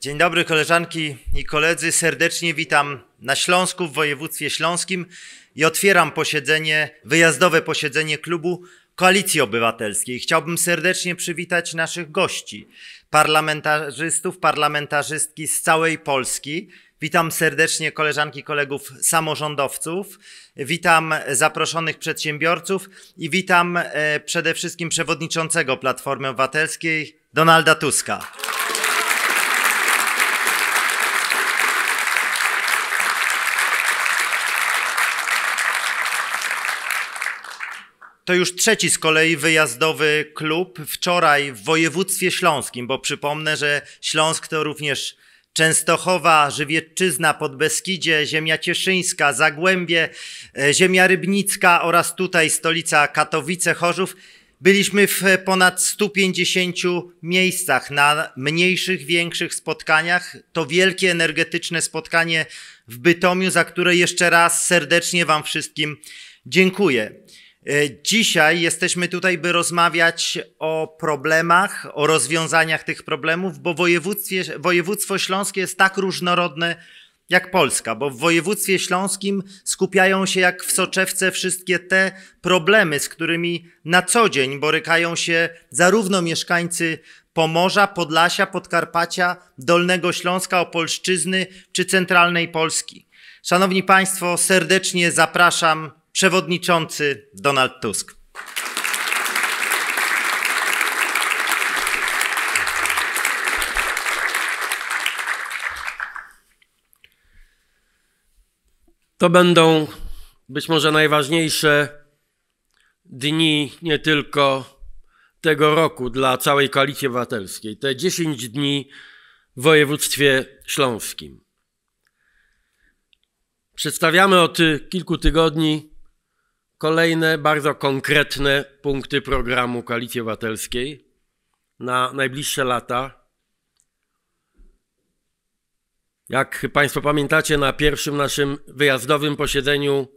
Dzień dobry koleżanki i koledzy. Serdecznie witam na Śląsku w województwie śląskim i otwieram posiedzenie, wyjazdowe posiedzenie klubu Koalicji Obywatelskiej. Chciałbym serdecznie przywitać naszych gości, parlamentarzystów, parlamentarzystki z całej Polski. Witam serdecznie koleżanki, kolegów samorządowców, witam zaproszonych przedsiębiorców i witam e, przede wszystkim przewodniczącego Platformy Obywatelskiej Donalda Tuska. To już trzeci z kolei wyjazdowy klub wczoraj w województwie śląskim, bo przypomnę, że Śląsk to również Częstochowa, Żywiecczyzna, Podbeskidzie, Ziemia Cieszyńska, Zagłębie, e, Ziemia Rybnicka oraz tutaj stolica Katowice, Chorzów. Byliśmy w ponad 150 miejscach na mniejszych, większych spotkaniach. To wielkie, energetyczne spotkanie w Bytomiu, za które jeszcze raz serdecznie Wam wszystkim dziękuję. E, dzisiaj jesteśmy tutaj, by rozmawiać o problemach, o rozwiązaniach tych problemów, bo województwo śląskie jest tak różnorodne jak Polska, bo w województwie śląskim skupiają się jak w soczewce wszystkie te problemy, z którymi na co dzień borykają się zarówno mieszkańcy Pomorza, Podlasia, Podkarpacia, Dolnego Śląska, Opolszczyzny czy centralnej Polski. Szanowni Państwo, serdecznie zapraszam przewodniczący Donald Tusk. To będą być może najważniejsze dni nie tylko tego roku dla całej koalicji obywatelskiej. Te 10 dni w województwie śląskim. Przedstawiamy od kilku tygodni Kolejne bardzo konkretne punkty programu Koalicji Obywatelskiej na najbliższe lata. Jak Państwo pamiętacie, na pierwszym naszym wyjazdowym posiedzeniu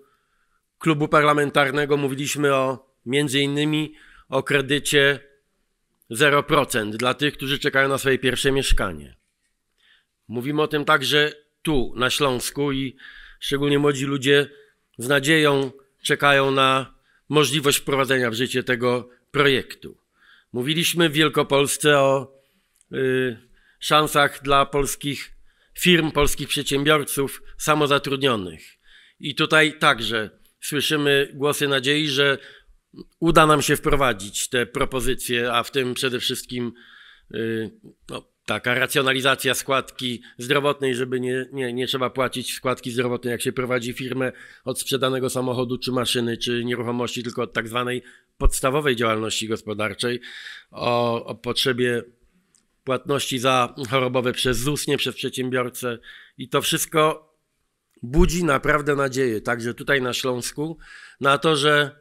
klubu parlamentarnego mówiliśmy o między innymi o kredycie 0% dla tych, którzy czekają na swoje pierwsze mieszkanie. Mówimy o tym także tu, na Śląsku i szczególnie młodzi ludzie z nadzieją czekają na możliwość wprowadzenia w życie tego projektu. Mówiliśmy w Wielkopolsce o y, szansach dla polskich firm, polskich przedsiębiorców samozatrudnionych. I tutaj także słyszymy głosy nadziei, że uda nam się wprowadzić te propozycje, a w tym przede wszystkim y, no, taka racjonalizacja składki zdrowotnej, żeby nie, nie, nie trzeba płacić składki zdrowotnej, jak się prowadzi firmę od sprzedanego samochodu, czy maszyny, czy nieruchomości, tylko od tak zwanej podstawowej działalności gospodarczej, o, o potrzebie płatności za chorobowe przez ZUS, nie przez przedsiębiorcę. I to wszystko budzi naprawdę nadzieję, także tutaj na Śląsku, na to, że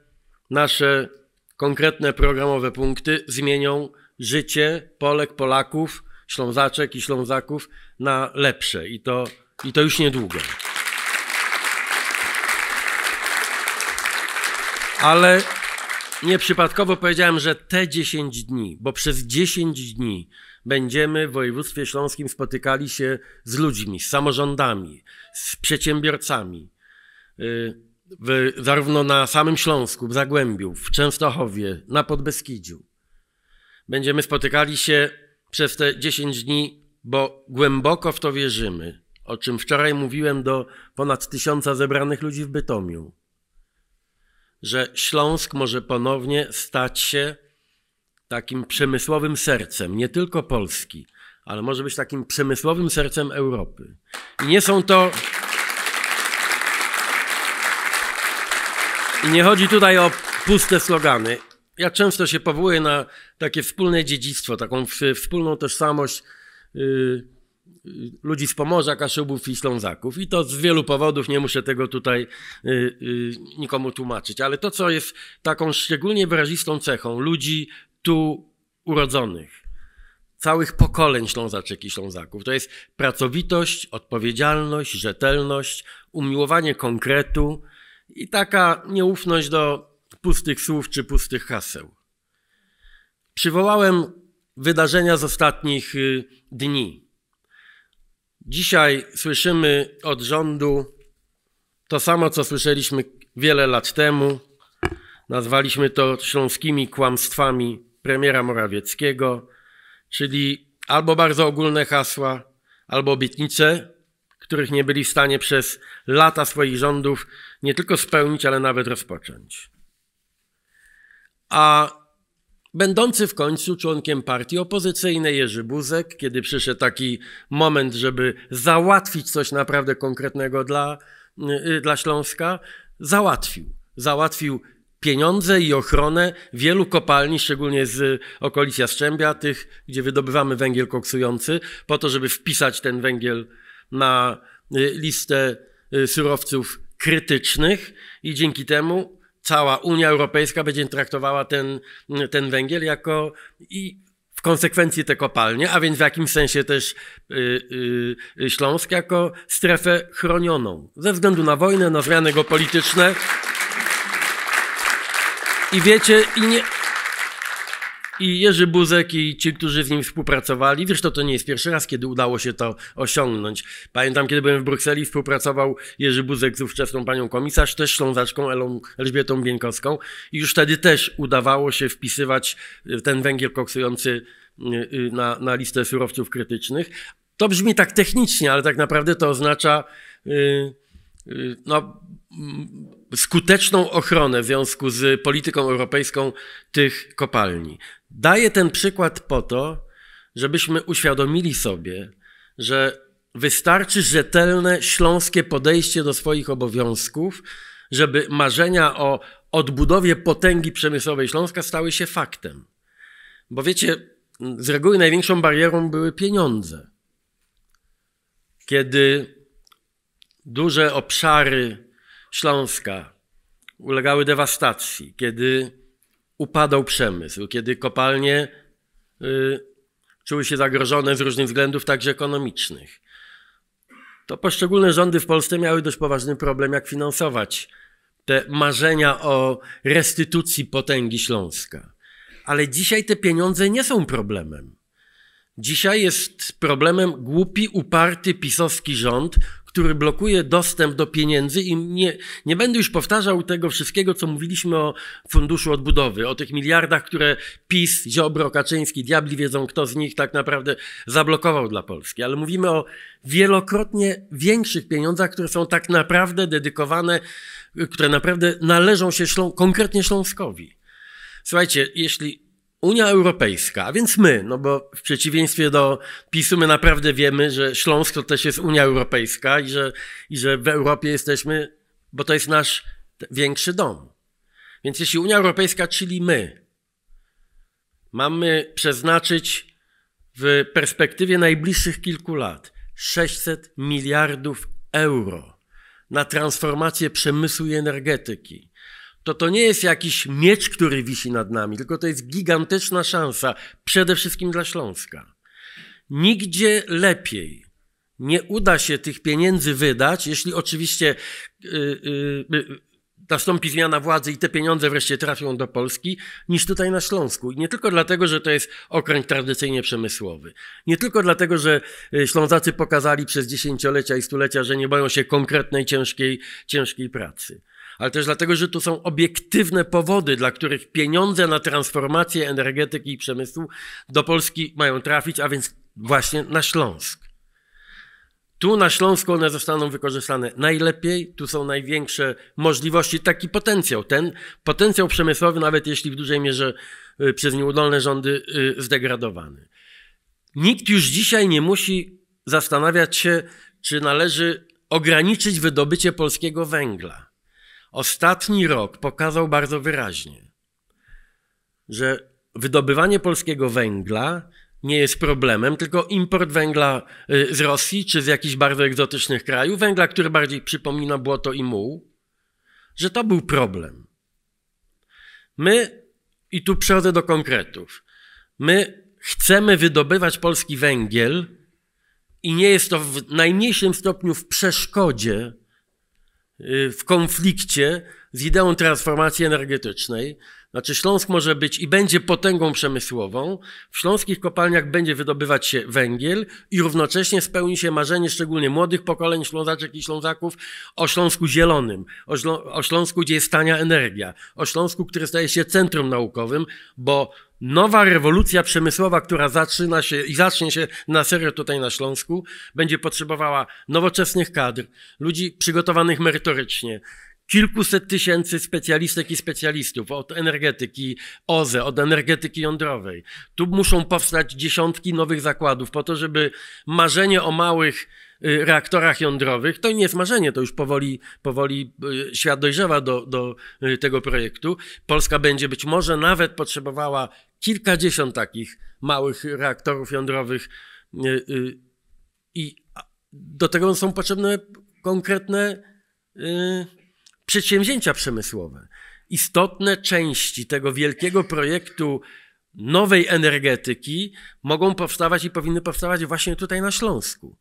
nasze konkretne programowe punkty zmienią życie Polek, Polaków, Ślązaczek i Ślązaków na lepsze i to, i to już niedługo. Ale nieprzypadkowo powiedziałem, że te 10 dni, bo przez 10 dni będziemy w województwie śląskim spotykali się z ludźmi, z samorządami, z przedsiębiorcami. Y, w, zarówno na samym Śląsku, w Zagłębiu, w Częstochowie, na Podbeskidziu. Będziemy spotykali się przez te 10 dni, bo głęboko w to wierzymy, o czym wczoraj mówiłem do ponad tysiąca zebranych ludzi w Bytomiu, że Śląsk może ponownie stać się takim przemysłowym sercem, nie tylko Polski, ale może być takim przemysłowym sercem Europy. I nie są to. I nie chodzi tutaj o puste slogany ja często się powołuję na takie wspólne dziedzictwo, taką wspólną tożsamość y, y, ludzi z Pomorza, Kaszubów i Ślązaków. I to z wielu powodów, nie muszę tego tutaj y, nikomu tłumaczyć. Ale to, co jest taką szczególnie wyrazistą cechą ludzi tu urodzonych, całych pokoleń Ślązaczek i Ślązaków, to jest pracowitość, odpowiedzialność, rzetelność, umiłowanie konkretu i taka nieufność do pustych słów czy pustych haseł. Przywołałem wydarzenia z ostatnich y, dni. Dzisiaj słyszymy od rządu to samo, co słyszeliśmy wiele lat temu. Nazwaliśmy to śląskimi kłamstwami premiera Morawieckiego, czyli albo bardzo ogólne hasła, albo obietnice, których nie byli w stanie przez lata swoich rządów nie tylko spełnić, ale nawet rozpocząć a będący w końcu członkiem partii opozycyjnej Jerzy Buzek, kiedy przyszedł taki moment, żeby załatwić coś naprawdę konkretnego dla, y, dla Śląska, załatwił. Załatwił pieniądze i ochronę wielu kopalni, szczególnie z okolic Jastrzębia, tych, gdzie wydobywamy węgiel koksujący, po to, żeby wpisać ten węgiel na y, listę y, surowców krytycznych i dzięki temu cała Unia Europejska będzie traktowała ten, ten węgiel jako i w konsekwencji te kopalnie, a więc w jakimś sensie też y, y, y, Śląsk jako strefę chronioną ze względu na wojnę, na zmiany geopolityczne. I wiecie, i nie, i Jerzy Buzek i ci, którzy z nim współpracowali, zresztą to nie jest pierwszy raz, kiedy udało się to osiągnąć. Pamiętam, kiedy byłem w Brukseli, współpracował Jerzy Buzek z ówczesną panią komisarz, też Ślązaczką Elą Elżbietą Bieńkowską i już wtedy też udawało się wpisywać e, ten węgiel koksujący e, e, na, na listę surowców krytycznych. To brzmi tak technicznie, ale tak naprawdę to oznacza no, skuteczną ochronę w związku z polityką europejską tych kopalni. Daję ten przykład po to, żebyśmy uświadomili sobie, że wystarczy rzetelne śląskie podejście do swoich obowiązków, żeby marzenia o odbudowie potęgi przemysłowej Śląska stały się faktem. Bo wiecie, z reguły największą barierą były pieniądze. Kiedy duże obszary Śląska ulegały dewastacji, kiedy upadał przemysł, kiedy kopalnie y, czuły się zagrożone z różnych względów, także ekonomicznych, to poszczególne rządy w Polsce miały dość poważny problem, jak finansować te marzenia o restytucji potęgi Śląska. Ale dzisiaj te pieniądze nie są problemem. Dzisiaj jest problemem głupi, uparty pisowski rząd, który blokuje dostęp do pieniędzy i nie, nie będę już powtarzał tego wszystkiego, co mówiliśmy o Funduszu Odbudowy, o tych miliardach, które PiS, Ziobro, Kaczyński, diabli wiedzą, kto z nich tak naprawdę zablokował dla Polski, ale mówimy o wielokrotnie większych pieniądzach, które są tak naprawdę dedykowane, które naprawdę należą się Ślą konkretnie Śląskowi. Słuchajcie, jeśli Unia Europejska, a więc my, no bo w przeciwieństwie do PiSu my naprawdę wiemy, że Śląsk to też jest Unia Europejska i że, i że w Europie jesteśmy, bo to jest nasz większy dom. Więc jeśli Unia Europejska, czyli my, mamy przeznaczyć w perspektywie najbliższych kilku lat 600 miliardów euro na transformację przemysłu i energetyki, to to nie jest jakiś miecz, który wisi nad nami, tylko to jest gigantyczna szansa, przede wszystkim dla Śląska. Nigdzie lepiej nie uda się tych pieniędzy wydać, jeśli oczywiście yy, yy, nastąpi zmiana władzy i te pieniądze wreszcie trafią do Polski, niż tutaj na Śląsku. I nie tylko dlatego, że to jest okręg tradycyjnie przemysłowy. Nie tylko dlatego, że y, Ślązacy pokazali przez dziesięciolecia i stulecia, że nie boją się konkretnej, ciężkiej, ciężkiej pracy ale też dlatego, że tu są obiektywne powody, dla których pieniądze na transformację energetyki i przemysłu do Polski mają trafić, a więc właśnie na Śląsk. Tu na Śląsku one zostaną wykorzystane najlepiej, tu są największe możliwości, taki potencjał. Ten potencjał przemysłowy, nawet jeśli w dużej mierze y, przez nieudolne rządy y, zdegradowany. Nikt już dzisiaj nie musi zastanawiać się, czy należy ograniczyć wydobycie polskiego węgla. Ostatni rok pokazał bardzo wyraźnie, że wydobywanie polskiego węgla nie jest problemem, tylko import węgla y, z Rosji czy z jakichś bardzo egzotycznych krajów, węgla, który bardziej przypomina błoto i muł, że to był problem. My, i tu przechodzę do konkretów, my chcemy wydobywać polski węgiel i nie jest to w najmniejszym stopniu w przeszkodzie Y, w konflikcie z ideą transformacji energetycznej. Znaczy Śląsk może być i będzie potęgą przemysłową, w śląskich kopalniach będzie wydobywać się węgiel i równocześnie spełni się marzenie szczególnie młodych pokoleń Ślązaczek i Ślązaków o Śląsku zielonym, o, Ślą o Śląsku, gdzie jest tania energia, o Śląsku, który staje się centrum naukowym, bo Nowa rewolucja przemysłowa, która zaczyna się i zacznie się na serio tutaj na Śląsku, będzie potrzebowała nowoczesnych kadr, ludzi przygotowanych merytorycznie, kilkuset tysięcy specjalistek i specjalistów od energetyki OZE, od energetyki jądrowej. Tu muszą powstać dziesiątki nowych zakładów po to, żeby marzenie o małych y, reaktorach jądrowych, to nie jest marzenie, to już powoli, powoli y, świat dojrzewa do, do y, tego projektu. Polska będzie być może nawet potrzebowała kilkadziesiąt takich małych reaktorów jądrowych e, e, i do tego są potrzebne konkretne e, przedsięwzięcia przemysłowe. Istotne części tego wielkiego projektu nowej energetyki mogą powstawać i powinny powstawać właśnie tutaj na Śląsku.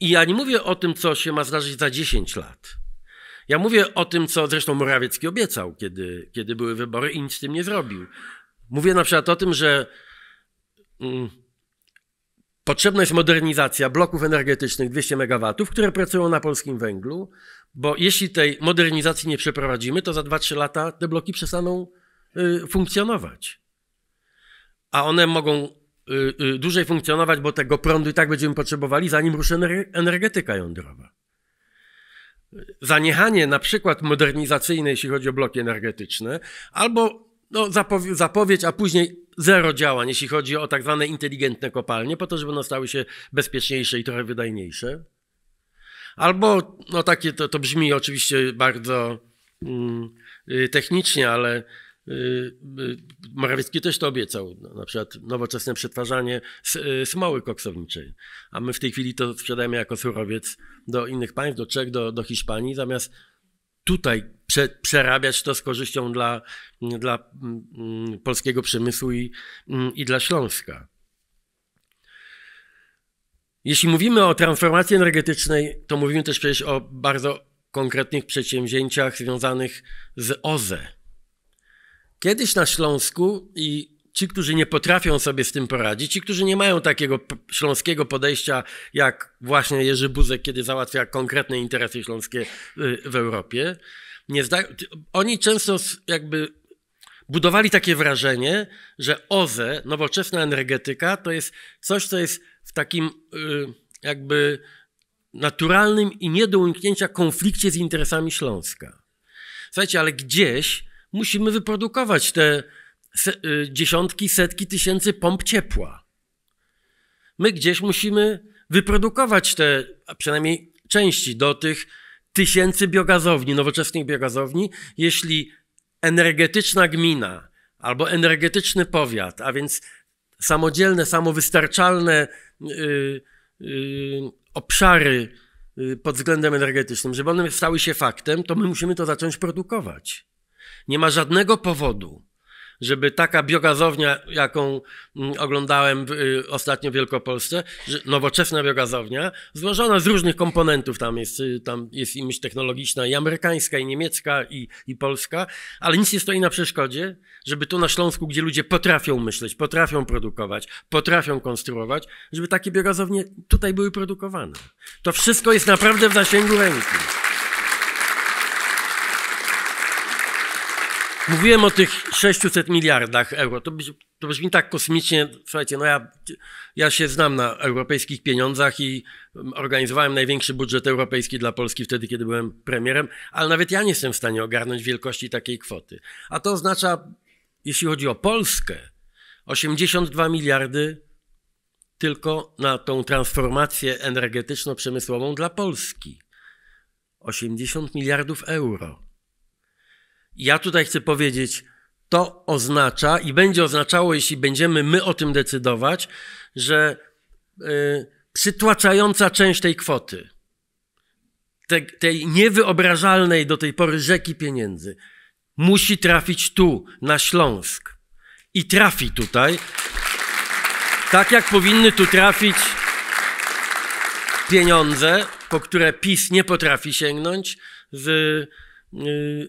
I ja nie mówię o tym, co się ma zdarzyć za 10 lat. Ja mówię o tym, co zresztą Morawiecki obiecał, kiedy, kiedy były wybory i nic z tym nie zrobił. Mówię na przykład o tym, że mm, potrzebna jest modernizacja bloków energetycznych 200 MW, które pracują na polskim węglu, bo jeśli tej modernizacji nie przeprowadzimy, to za 2-3 lata te bloki przestaną y, funkcjonować. A one mogą y, y, dłużej funkcjonować, bo tego prądu i tak będziemy potrzebowali, zanim ruszy energetyka jądrowa. Zaniechanie na przykład modernizacyjne, jeśli chodzi o bloki energetyczne, albo no, zapowie zapowiedź, a później zero działań, jeśli chodzi o tak zwane inteligentne kopalnie, po to, żeby one stały się bezpieczniejsze i trochę wydajniejsze. Albo, no takie to, to brzmi oczywiście bardzo mm, y, technicznie, ale y, y, Morawiecki też to obiecał, no, na przykład nowoczesne przetwarzanie y, smoły koksowniczej, a my w tej chwili to sprzedajemy jako surowiec do innych państw, do Czech, do, do Hiszpanii, zamiast tutaj prze, przerabiać to z korzyścią dla, dla mm, mm, polskiego przemysłu i, mm, i dla Śląska. Jeśli mówimy o transformacji energetycznej, to mówimy też przecież o bardzo konkretnych przedsięwzięciach związanych z OZE. Kiedyś na Śląsku i ci, którzy nie potrafią sobie z tym poradzić, ci, którzy nie mają takiego śląskiego podejścia, jak właśnie Jerzy Buzek, kiedy załatwia konkretne interesy śląskie y, w Europie, nie zdają. Oni często jakby budowali takie wrażenie, że OZE, nowoczesna energetyka, to jest coś, co jest w takim y, jakby naturalnym i nie do uniknięcia konflikcie z interesami Śląska. Słuchajcie, ale gdzieś musimy wyprodukować te y, dziesiątki, setki tysięcy pomp ciepła. My gdzieś musimy wyprodukować te, a przynajmniej części do tych tysięcy biogazowni, nowoczesnych biogazowni, jeśli energetyczna gmina albo energetyczny powiat, a więc samodzielne, samowystarczalne yy, yy, obszary yy, pod względem energetycznym, żeby one stały się faktem, to my musimy to zacząć produkować. Nie ma żadnego powodu, żeby taka biogazownia, jaką mm, oglądałem y, ostatnio w Wielkopolsce, nowoczesna biogazownia, złożona z różnych komponentów, tam jest, y, tam jest i myśl technologiczna i amerykańska, i niemiecka, i, i polska, ale nic nie stoi na przeszkodzie, żeby tu na Śląsku, gdzie ludzie potrafią myśleć, potrafią produkować, potrafią konstruować, żeby takie biogazownie tutaj były produkowane. To wszystko jest naprawdę w zasięgu ręki. Mówiłem o tych 600 miliardach euro. To, brzmi, to brzmi tak kosmicznie. Słuchajcie, no ja, ja się znam na europejskich pieniądzach i mm, organizowałem największy budżet europejski dla Polski wtedy, kiedy byłem premierem, ale nawet ja nie jestem w stanie ogarnąć wielkości takiej kwoty. A to oznacza, jeśli chodzi o Polskę, 82 miliardy tylko na tą transformację energetyczno-przemysłową dla Polski. 80 miliardów euro. Ja tutaj chcę powiedzieć, to oznacza i będzie oznaczało, jeśli będziemy my o tym decydować, że y, przytłaczająca część tej kwoty, te, tej niewyobrażalnej do tej pory rzeki pieniędzy, musi trafić tu, na Śląsk. I trafi tutaj, tak jak powinny tu trafić pieniądze, po które PiS nie potrafi sięgnąć z Y,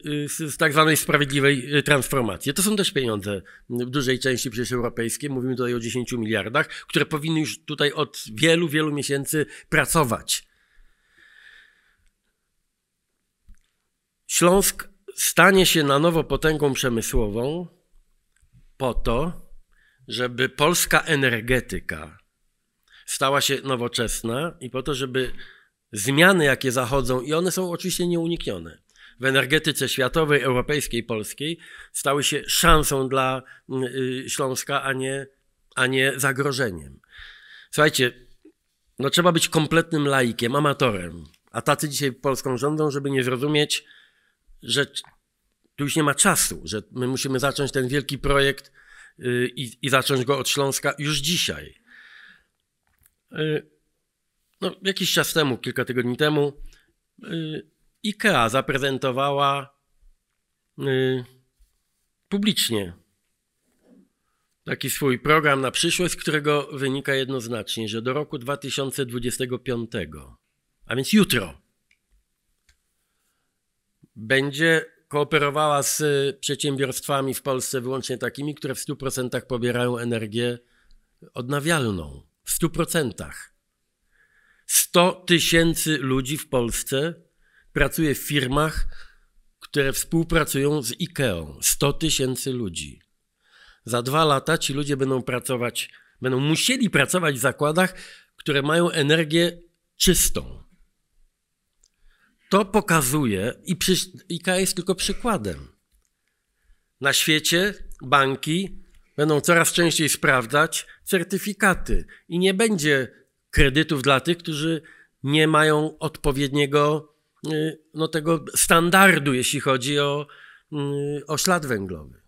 y, z tak zwanej sprawiedliwej y, transformacji. To są też pieniądze w dużej części przecież europejskie, mówimy tutaj o 10 miliardach, które powinny już tutaj od wielu, wielu miesięcy pracować. Śląsk stanie się na nowo potęgą przemysłową po to, żeby polska energetyka stała się nowoczesna i po to, żeby zmiany, jakie zachodzą, i one są oczywiście nieuniknione, w energetyce światowej, europejskiej, polskiej stały się szansą dla y, y, Śląska, a nie, a nie zagrożeniem. Słuchajcie, no trzeba być kompletnym laikiem, amatorem, a tacy dzisiaj Polską rządzą, żeby nie zrozumieć, że tu już nie ma czasu, że my musimy zacząć ten wielki projekt y, i, i zacząć go od Śląska już dzisiaj. No, jakiś czas temu, kilka tygodni temu, IKEA zaprezentowała y, publicznie taki swój program na przyszłość, z którego wynika jednoznacznie, że do roku 2025, a więc jutro, będzie kooperowała z y, przedsiębiorstwami w Polsce wyłącznie takimi, które w 100% pobierają energię odnawialną. W 100%. 100 tysięcy ludzi w Polsce pracuje w firmach, które współpracują z IKEA. 100 tysięcy ludzi. Za dwa lata ci ludzie będą pracować, będą musieli pracować w zakładach, które mają energię czystą. To pokazuje, i przy, IKEA jest tylko przykładem. Na świecie banki będą coraz częściej sprawdzać certyfikaty i nie będzie kredytów dla tych, którzy nie mają odpowiedniego no, tego standardu, jeśli chodzi o, mm, o ślad węglowy.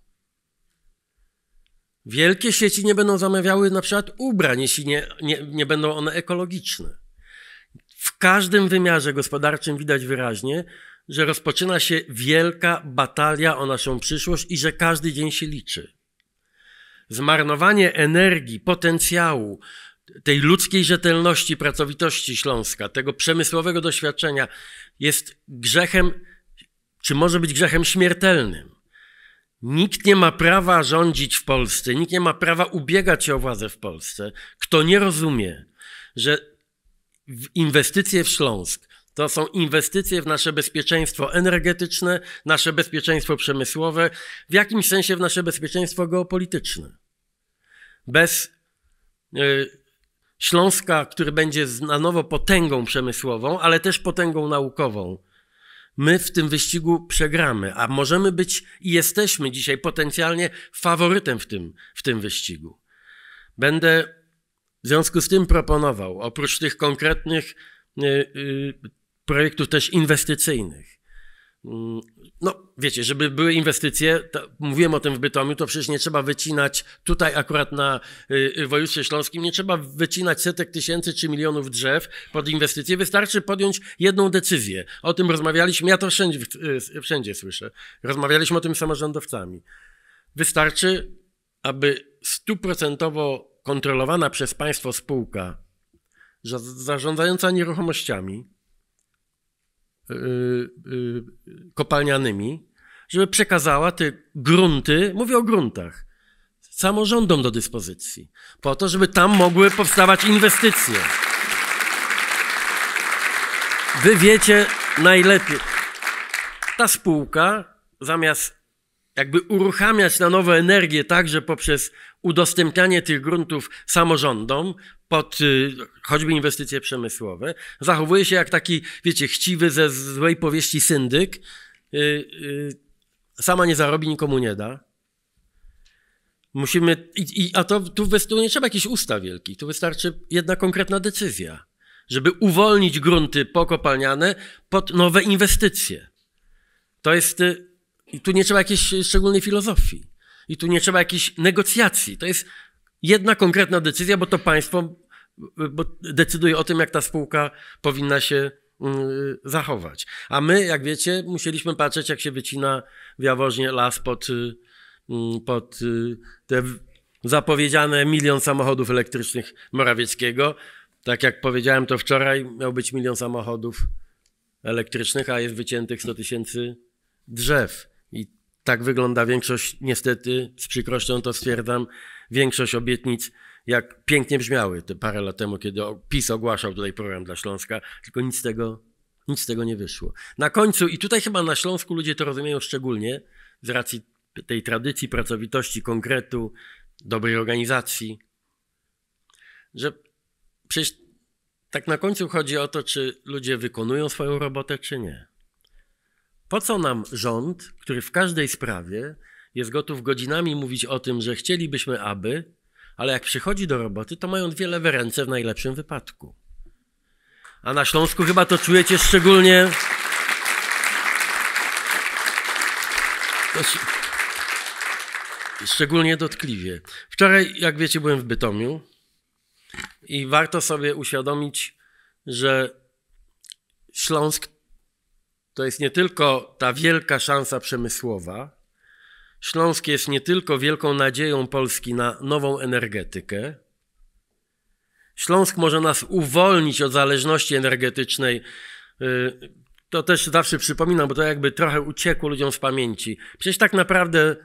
Wielkie sieci nie będą zamawiały na przykład ubrań, jeśli nie, nie, nie będą one ekologiczne. W każdym wymiarze gospodarczym widać wyraźnie, że rozpoczyna się wielka batalia o naszą przyszłość i że każdy dzień się liczy. Zmarnowanie energii, potencjału, tej ludzkiej rzetelności, pracowitości Śląska, tego przemysłowego doświadczenia jest grzechem, czy może być grzechem śmiertelnym. Nikt nie ma prawa rządzić w Polsce, nikt nie ma prawa ubiegać się o władzę w Polsce, kto nie rozumie, że inwestycje w Śląsk to są inwestycje w nasze bezpieczeństwo energetyczne, nasze bezpieczeństwo przemysłowe, w jakimś sensie w nasze bezpieczeństwo geopolityczne. Bez y, Śląska, który będzie na nowo potęgą przemysłową, ale też potęgą naukową. My w tym wyścigu przegramy, a możemy być i jesteśmy dzisiaj potencjalnie faworytem w tym, w tym wyścigu. Będę w związku z tym proponował, oprócz tych konkretnych y, y, projektów też inwestycyjnych, mm, no wiecie, żeby były inwestycje, to, mówiłem o tym w Bytomiu, to przecież nie trzeba wycinać, tutaj akurat na y, y województwie śląskim, nie trzeba wycinać setek tysięcy czy milionów drzew pod inwestycje, wystarczy podjąć jedną decyzję. O tym rozmawialiśmy, ja to wszędzie, y, wszędzie słyszę, rozmawialiśmy o tym z samorządowcami. Wystarczy, aby stuprocentowo kontrolowana przez państwo spółka zarządzająca nieruchomościami Y, y, kopalnianymi, żeby przekazała te grunty, mówię o gruntach, samorządom do dyspozycji, po to, żeby tam mogły powstawać inwestycje. Wy wiecie najlepiej. Ta spółka, zamiast jakby uruchamiać na nowe energię także poprzez udostępnianie tych gruntów samorządom pod y, choćby inwestycje przemysłowe, zachowuje się jak taki, wiecie, chciwy ze złej powieści syndyk. Y, y, sama nie zarobi, nikomu nie da. Musimy, i, i, a to tu, tu nie trzeba jakichś ustaw wielkich, tu wystarczy jedna konkretna decyzja, żeby uwolnić grunty pokopalniane pod nowe inwestycje. To jest, i tu nie trzeba jakiejś szczególnej filozofii. I tu nie trzeba jakichś negocjacji. To jest jedna konkretna decyzja, bo to państwo bo decyduje o tym, jak ta spółka powinna się mm, zachować. A my, jak wiecie, musieliśmy patrzeć, jak się wycina w Jaworznie las pod, mm, pod y, te zapowiedziane milion samochodów elektrycznych Morawieckiego. Tak jak powiedziałem to wczoraj, miał być milion samochodów elektrycznych, a jest wyciętych 100 tysięcy drzew. I tak wygląda większość, niestety, z przykrością to stwierdzam, większość obietnic, jak pięknie brzmiały te parę lat temu, kiedy PiS ogłaszał tutaj program dla Śląska, tylko nic z tego, nic z tego nie wyszło. Na końcu, i tutaj chyba na Śląsku ludzie to rozumieją szczególnie, z racji tej tradycji, pracowitości, konkretu, dobrej organizacji, że przecież tak na końcu chodzi o to, czy ludzie wykonują swoją robotę, czy nie. Po co nam rząd, który w każdej sprawie jest gotów godzinami mówić o tym, że chcielibyśmy aby, ale jak przychodzi do roboty, to mają dwie lewe ręce w najlepszym wypadku. A na Śląsku chyba to czujecie szczególnie. To szczególnie dotkliwie. Wczoraj, jak wiecie, byłem w Bytomiu i warto sobie uświadomić, że Śląsk to jest nie tylko ta wielka szansa przemysłowa, Śląsk jest nie tylko wielką nadzieją Polski na nową energetykę, Śląsk może nas uwolnić od zależności energetycznej. Y, to też zawsze przypominam, bo to jakby trochę uciekło ludziom z pamięci. Przecież tak naprawdę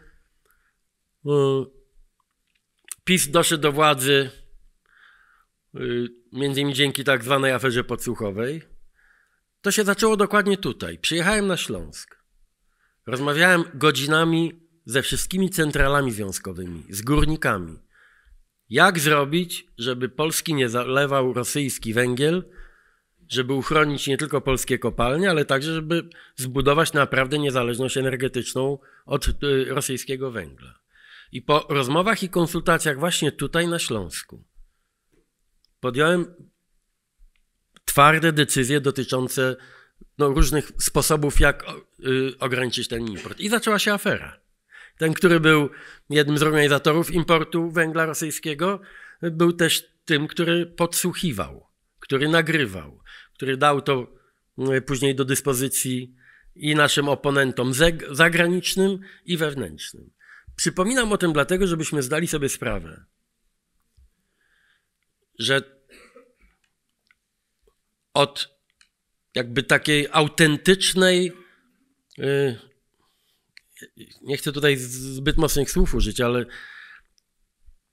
y, PiS doszedł do władzy y, między innymi dzięki tak zwanej aferze podsłuchowej. To się zaczęło dokładnie tutaj. Przyjechałem na Śląsk. Rozmawiałem godzinami ze wszystkimi centralami związkowymi, z górnikami. Jak zrobić, żeby Polski nie zalewał rosyjski węgiel, żeby uchronić nie tylko polskie kopalnie, ale także, żeby zbudować naprawdę niezależność energetyczną od y, rosyjskiego węgla. I po rozmowach i konsultacjach właśnie tutaj na Śląsku podjąłem twarde decyzje dotyczące no, różnych sposobów, jak y, ograniczyć ten import. I zaczęła się afera. Ten, który był jednym z organizatorów importu węgla rosyjskiego, był też tym, który podsłuchiwał, który nagrywał, który dał to y, później do dyspozycji i naszym oponentom zagranicznym i wewnętrznym. Przypominam o tym dlatego, żebyśmy zdali sobie sprawę, że od jakby takiej autentycznej. Y, nie chcę tutaj zbyt mocnych słów użyć, ale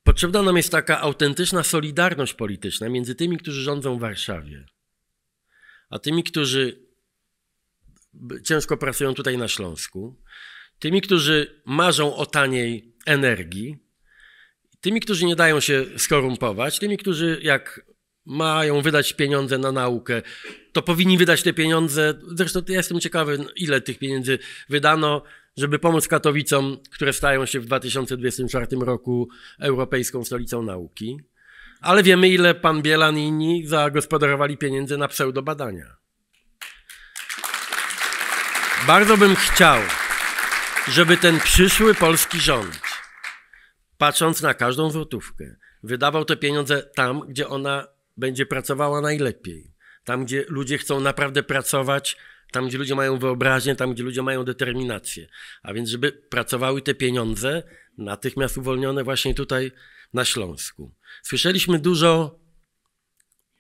potrzebna nam jest taka autentyczna solidarność polityczna między tymi, którzy rządzą w Warszawie, a tymi, którzy ciężko pracują tutaj na Śląsku, tymi, którzy marzą o taniej energii, tymi, którzy nie dają się skorumpować, tymi, którzy jak mają wydać pieniądze na naukę, to powinni wydać te pieniądze. Zresztą ja jestem ciekawy, ile tych pieniędzy wydano, żeby pomóc Katowicom, które stają się w 2024 roku Europejską Stolicą Nauki. Ale wiemy, ile pan Bielan i inni zagospodarowali pieniędzy na pseudobadania. Bardzo bym chciał, żeby ten przyszły polski rząd, patrząc na każdą złotówkę, wydawał te pieniądze tam, gdzie ona będzie pracowała najlepiej. Tam, gdzie ludzie chcą naprawdę pracować, tam, gdzie ludzie mają wyobraźnię, tam, gdzie ludzie mają determinację. A więc, żeby pracowały te pieniądze, natychmiast uwolnione właśnie tutaj na Śląsku. Słyszeliśmy dużo,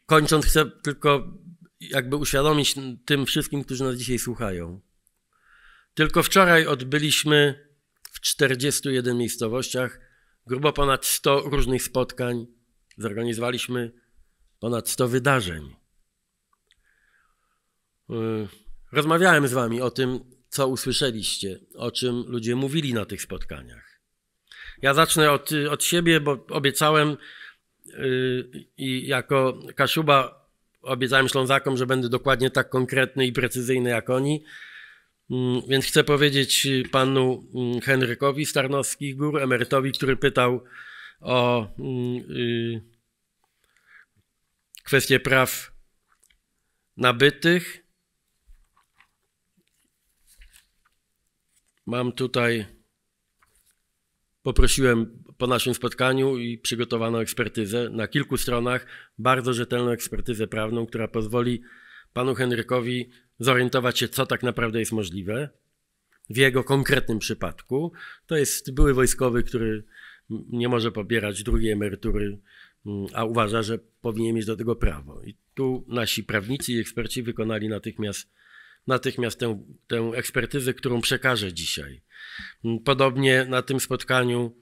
kończąc, chcę tylko jakby uświadomić tym wszystkim, którzy nas dzisiaj słuchają. Tylko wczoraj odbyliśmy w 41 miejscowościach grubo ponad 100 różnych spotkań. Zorganizowaliśmy ponad 100 wydarzeń. E, rozmawiałem z Wami o tym, co usłyszeliście, o czym ludzie mówili na tych spotkaniach. Ja zacznę od, od siebie, bo obiecałem yy, i jako Kaszuba obiecałem Ślązakom, że będę dokładnie tak konkretny i precyzyjny jak oni. Mm, więc chcę powiedzieć panu mm, Henrykowi Starnowskich Gór, emerytowi, który pytał o mm, y, kwestie praw nabytych. Mam tutaj, poprosiłem po naszym spotkaniu i przygotowano ekspertyzę na kilku stronach, bardzo rzetelną ekspertyzę prawną, która pozwoli panu Henrykowi zorientować się, co tak naprawdę jest możliwe w jego konkretnym przypadku. To jest były wojskowy, który nie może pobierać drugiej emerytury Mm, a uważa, że powinien mieć do tego prawo. I tu nasi prawnicy i eksperci wykonali natychmiast, natychmiast tę, tę ekspertyzę, którą przekażę dzisiaj. Mm, podobnie na tym spotkaniu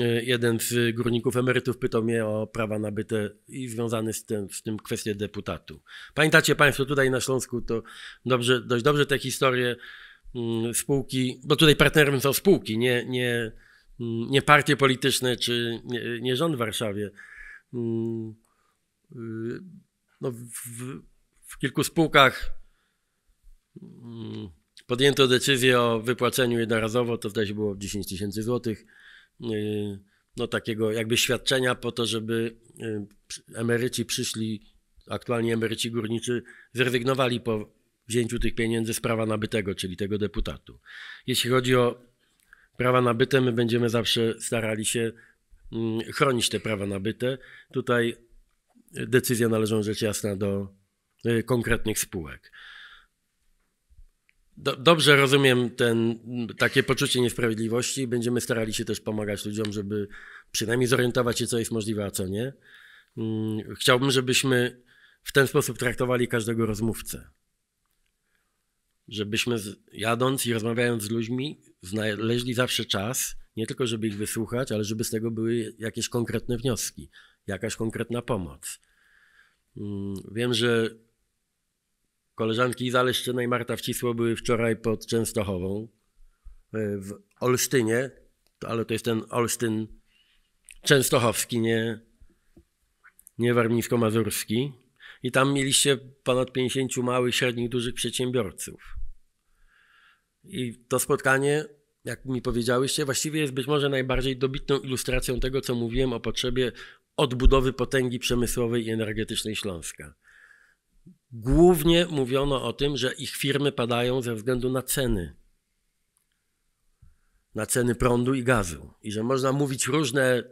e, jeden z górników emerytów pytał mnie o prawa nabyte i związany z tym, z tym kwestię deputatu. Pamiętacie Państwo, tutaj na Śląsku to dobrze, dość dobrze te historie mm, spółki, bo tutaj partnerem są spółki, nie, nie, nie partie polityczne czy nie, nie rząd w Warszawie Mm, y, no, w, w kilku spółkach mm, podjęto decyzję o wypłaceniu jednorazowo, to wtedy było 10 tysięcy złotych, y, no takiego jakby świadczenia po to, żeby y, emeryci przyszli, aktualnie emeryci górniczy, zrezygnowali po wzięciu tych pieniędzy z prawa nabytego, czyli tego deputatu. Jeśli chodzi o prawa nabyte, my będziemy zawsze starali się Mm, chronić te prawa nabyte. Tutaj decyzja należą rzecz jasna do y, konkretnych spółek. Dobrze rozumiem ten, takie poczucie niesprawiedliwości. Będziemy starali się też pomagać ludziom, żeby przynajmniej zorientować się, co jest możliwe, a co nie. Mm, chciałbym, żebyśmy w ten sposób traktowali każdego rozmówcę. Żebyśmy jadąc i rozmawiając z ludźmi, znaleźli zawsze czas nie tylko żeby ich wysłuchać, ale żeby z tego były jakieś konkretne wnioski, jakaś konkretna pomoc. Mm, wiem, że koleżanki Iza Leszczyna i Marta Wcisło były wczoraj pod Częstochową e, w Olsztynie, ale to jest ten Olsztyn częstochowski, nie, nie warmińsko-mazurski. I tam mieliście ponad 50 małych, średnich, dużych przedsiębiorców. I to spotkanie jak mi powiedziałyście, właściwie jest być może najbardziej dobitną ilustracją tego, co mówiłem o potrzebie odbudowy potęgi przemysłowej i energetycznej Śląska. Głównie mówiono o tym, że ich firmy padają ze względu na ceny. Na ceny prądu i gazu. I że można mówić różne,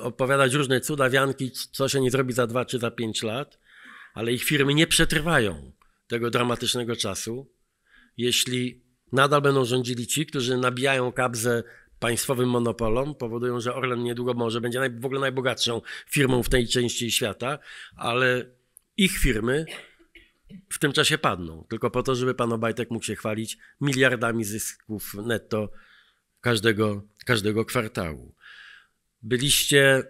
opowiadać różne cudawianki, co się nie zrobi za dwa czy za pięć lat, ale ich firmy nie przetrwają tego dramatycznego czasu, jeśli Nadal będą rządzili ci, którzy nabijają kabzę państwowym monopolom, powodują, że Orlen niedługo może będzie w ogóle najbogatszą firmą w tej części świata, ale ich firmy w tym czasie padną. Tylko po to, żeby pan Obajtek mógł się chwalić miliardami zysków netto każdego, każdego kwartału. Byliście,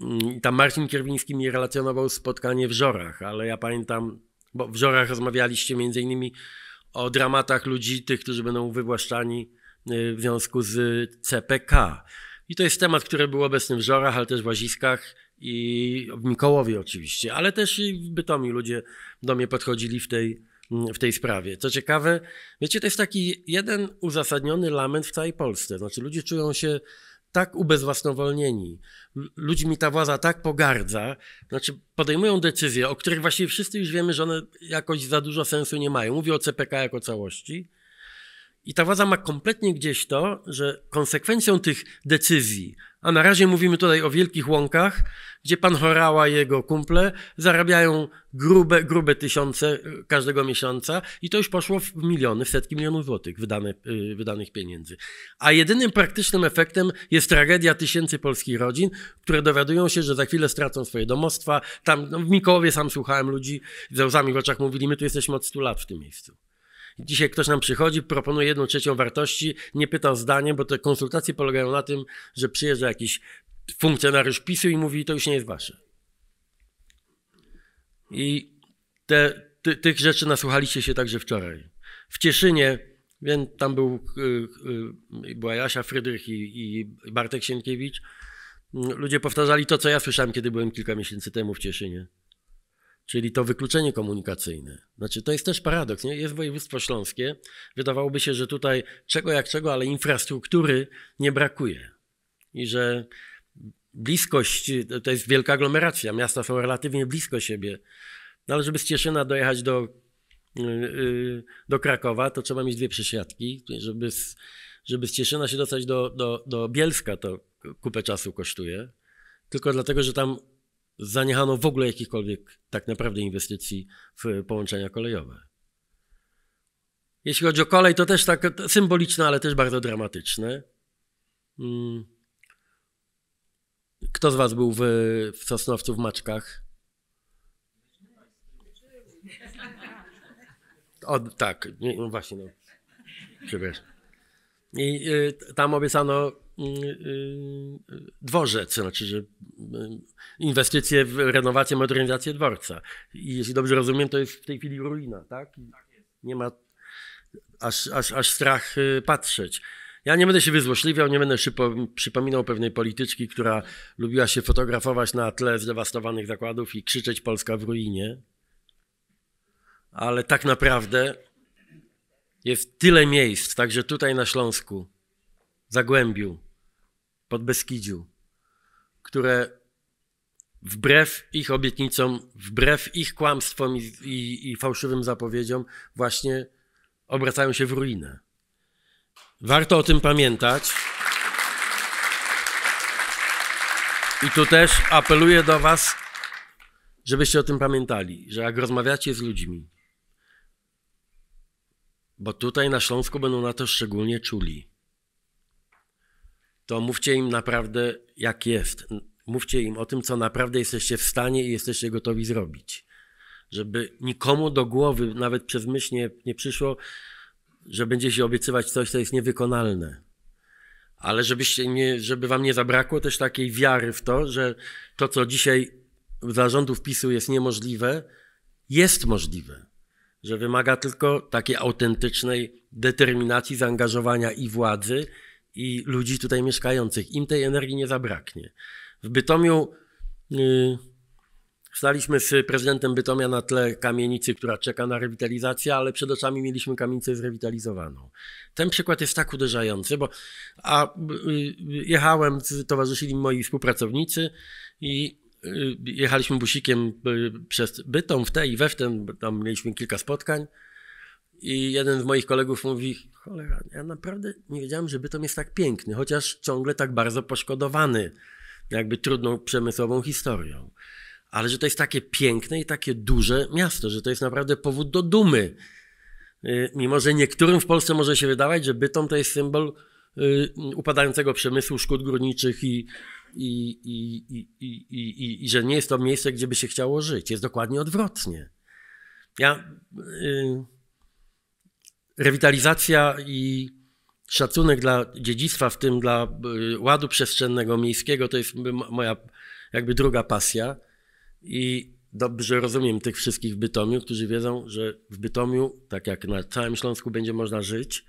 mm, tam Marcin Kierwiński mi relacjonował spotkanie w Żorach, ale ja pamiętam, bo w Żorach rozmawialiście między innymi o dramatach ludzi, tych, którzy będą wywłaszczani y, w związku z CPK. I to jest temat, który był obecny w Żorach, ale też w Łaziskach i w Mikołowie oczywiście, ale też i w Bytomiu ludzie do mnie podchodzili w tej, w tej sprawie. Co ciekawe, wiecie, to jest taki jeden uzasadniony lament w całej Polsce. Znaczy ludzie czują się tak ubezwłasnowolnieni, ludźmi ta władza tak pogardza, znaczy podejmują decyzje, o których właściwie wszyscy już wiemy, że one jakoś za dużo sensu nie mają. Mówię o CPK jako całości, i ta władza ma kompletnie gdzieś to, że konsekwencją tych decyzji, a na razie mówimy tutaj o wielkich łąkach, gdzie pan Horała i jego kumple zarabiają grube, grube tysiące y, każdego miesiąca i to już poszło w miliony, w setki milionów złotych wydane, y, wydanych pieniędzy. A jedynym praktycznym efektem jest tragedia tysięcy polskich rodzin, które dowiadują się, że za chwilę stracą swoje domostwa. Tam no, w Mikołowie sam słuchałem ludzi, ze łzami w oczach mówili, my tu jesteśmy od 100 lat w tym miejscu. Dzisiaj ktoś nam przychodzi, proponuje jedną trzecią wartości, nie pyta o zdanie, bo te konsultacje polegają na tym, że przyjeżdża jakiś funkcjonariusz PiSu i mówi, to już nie jest wasze. I te, ty, tych rzeczy nasłuchaliście się także wczoraj. W Cieszynie, więc tam był, y, y, była Jasia Frydrych i, i Bartek Sienkiewicz, ludzie powtarzali to, co ja słyszałem, kiedy byłem kilka miesięcy temu w Cieszynie czyli to wykluczenie komunikacyjne. Znaczy, to jest też paradoks, nie? Jest województwo śląskie, wydawałoby się, że tutaj czego jak czego, ale infrastruktury nie brakuje. I że bliskość, to jest wielka aglomeracja, miasta są relatywnie blisko siebie, no ale żeby z Cieszyna dojechać do, y, y, do Krakowa, to trzeba mieć dwie przesiadki, żeby z, żeby z Cieszyna się dostać do, do, do Bielska, to kupę czasu kosztuje, tylko dlatego, że tam zaniechano w ogóle jakichkolwiek tak naprawdę inwestycji w połączenia kolejowe. Jeśli chodzi o kolej, to też tak symboliczne, ale też bardzo dramatyczne. Mm. Kto z Was był w, w Sosnowcu w Maczkach? O, tak, no właśnie, no. Przepraszam. I y, tam obiecano Y, y, dworzec, znaczy że y, inwestycje w renowację, modernizację dworca. I jeśli dobrze rozumiem, to jest w tej chwili ruina, tak? tak nie ma aż, aż, aż strach patrzeć. Ja nie będę się wyzłośliwiał, nie będę przypominał pewnej polityczki, która lubiła się fotografować na tle zdewastowanych zakładów i krzyczeć Polska w ruinie. Ale tak naprawdę jest tyle miejsc, także tutaj na Śląsku, Zagłębiu, pod Beskidziu, które wbrew ich obietnicom, wbrew ich kłamstwom i, i, i fałszywym zapowiedziom, właśnie obracają się w ruinę. Warto o tym pamiętać. I tu też apeluję do Was, żebyście o tym pamiętali, że jak rozmawiacie z ludźmi, bo tutaj na Śląsku będą na to szczególnie czuli to mówcie im naprawdę, jak jest. Mówcie im o tym, co naprawdę jesteście w stanie i jesteście gotowi zrobić. Żeby nikomu do głowy, nawet przez myśl nie, nie przyszło, że będzie się obiecywać coś, co jest niewykonalne. Ale żebyście nie, żeby wam nie zabrakło też takiej wiary w to, że to, co dzisiaj dla rządów PiSu jest niemożliwe, jest możliwe. Że wymaga tylko takiej autentycznej determinacji, zaangażowania i władzy, i ludzi tutaj mieszkających. Im tej energii nie zabraknie. W Bytomiu yy, staliśmy z prezydentem Bytomia na tle kamienicy, która czeka na rewitalizację, ale przed oczami mieliśmy kamienicę zrewitalizowaną. Ten przykład jest tak uderzający, bo a, yy, jechałem, towarzyszyli mi moi współpracownicy i y, jechaliśmy busikiem y, przez Bytom w te i we w ten, tam mieliśmy kilka spotkań i jeden z moich kolegów mówi, cholera, ja naprawdę nie wiedziałem, że Bytom jest tak piękny, chociaż ciągle tak bardzo poszkodowany, jakby trudną przemysłową historią. Ale że to jest takie piękne i takie duże miasto, że to jest naprawdę powód do dumy. Y, mimo, że niektórym w Polsce może się wydawać, że Bytom to jest symbol y, upadającego przemysłu, szkód górniczych i, i, i, i, i, i, i, i że nie jest to miejsce, gdzie by się chciało żyć. Jest dokładnie odwrotnie. Ja... Y rewitalizacja i szacunek dla dziedzictwa, w tym dla y, ładu przestrzennego miejskiego, to jest moja jakby druga pasja. I dobrze rozumiem tych wszystkich w Bytomiu, którzy wiedzą, że w Bytomiu, tak jak na całym Śląsku, będzie można żyć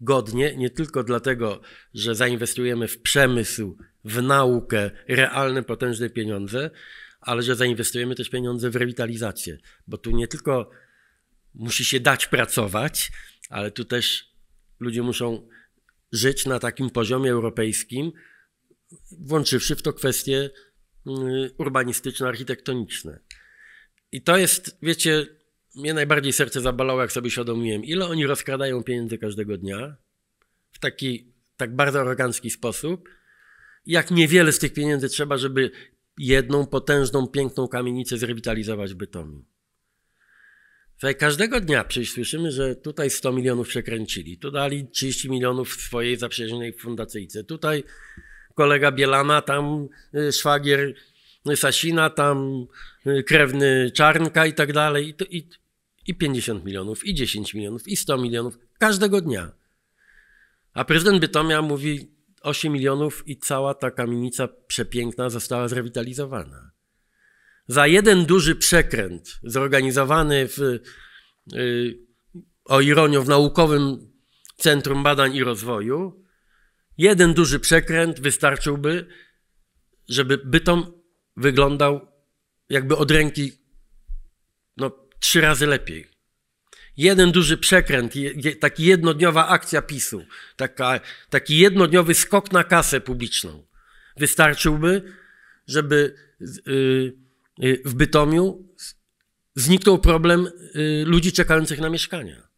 godnie, nie tylko dlatego, że zainwestujemy w przemysł, w naukę, realne, potężne pieniądze, ale że zainwestujemy też pieniądze w rewitalizację, bo tu nie tylko musi się dać pracować, ale tu też ludzie muszą żyć na takim poziomie europejskim, włączywszy w to kwestie mm, urbanistyczno-architektoniczne. I to jest, wiecie, mnie najbardziej serce zabalało, jak sobie świadomiłem, ile oni rozkradają pieniędzy każdego dnia w taki tak bardzo arogancki sposób, jak niewiele z tych pieniędzy trzeba, żeby jedną potężną, piękną kamienicę zrewitalizować w Bytomiu. Słuchaj, każdego dnia przecież słyszymy, że tutaj 100 milionów przekręcili, tu dali 30 milionów w swojej zaprzyjaźnionej fundacyjce, tutaj kolega Bielana, tam y, szwagier Sasina, tam y, krewny Czarnka i tak dalej. I, to, i, I 50 milionów, i 10 milionów, i 100 milionów, każdego dnia. A prezydent Bytomia mówi 8 milionów i cała ta kamienica przepiękna została zrewitalizowana za jeden duży przekręt zorganizowany w, y, o ironię w Naukowym Centrum Badań i Rozwoju, jeden duży przekręt wystarczyłby, żeby bytom wyglądał jakby od ręki no, trzy razy lepiej. Jeden duży przekręt, taki jednodniowa akcja PiSu, taka, taki jednodniowy skok na kasę publiczną wystarczyłby, żeby y, Y, w Bytomiu zniknął problem y, ludzi czekających na mieszkania.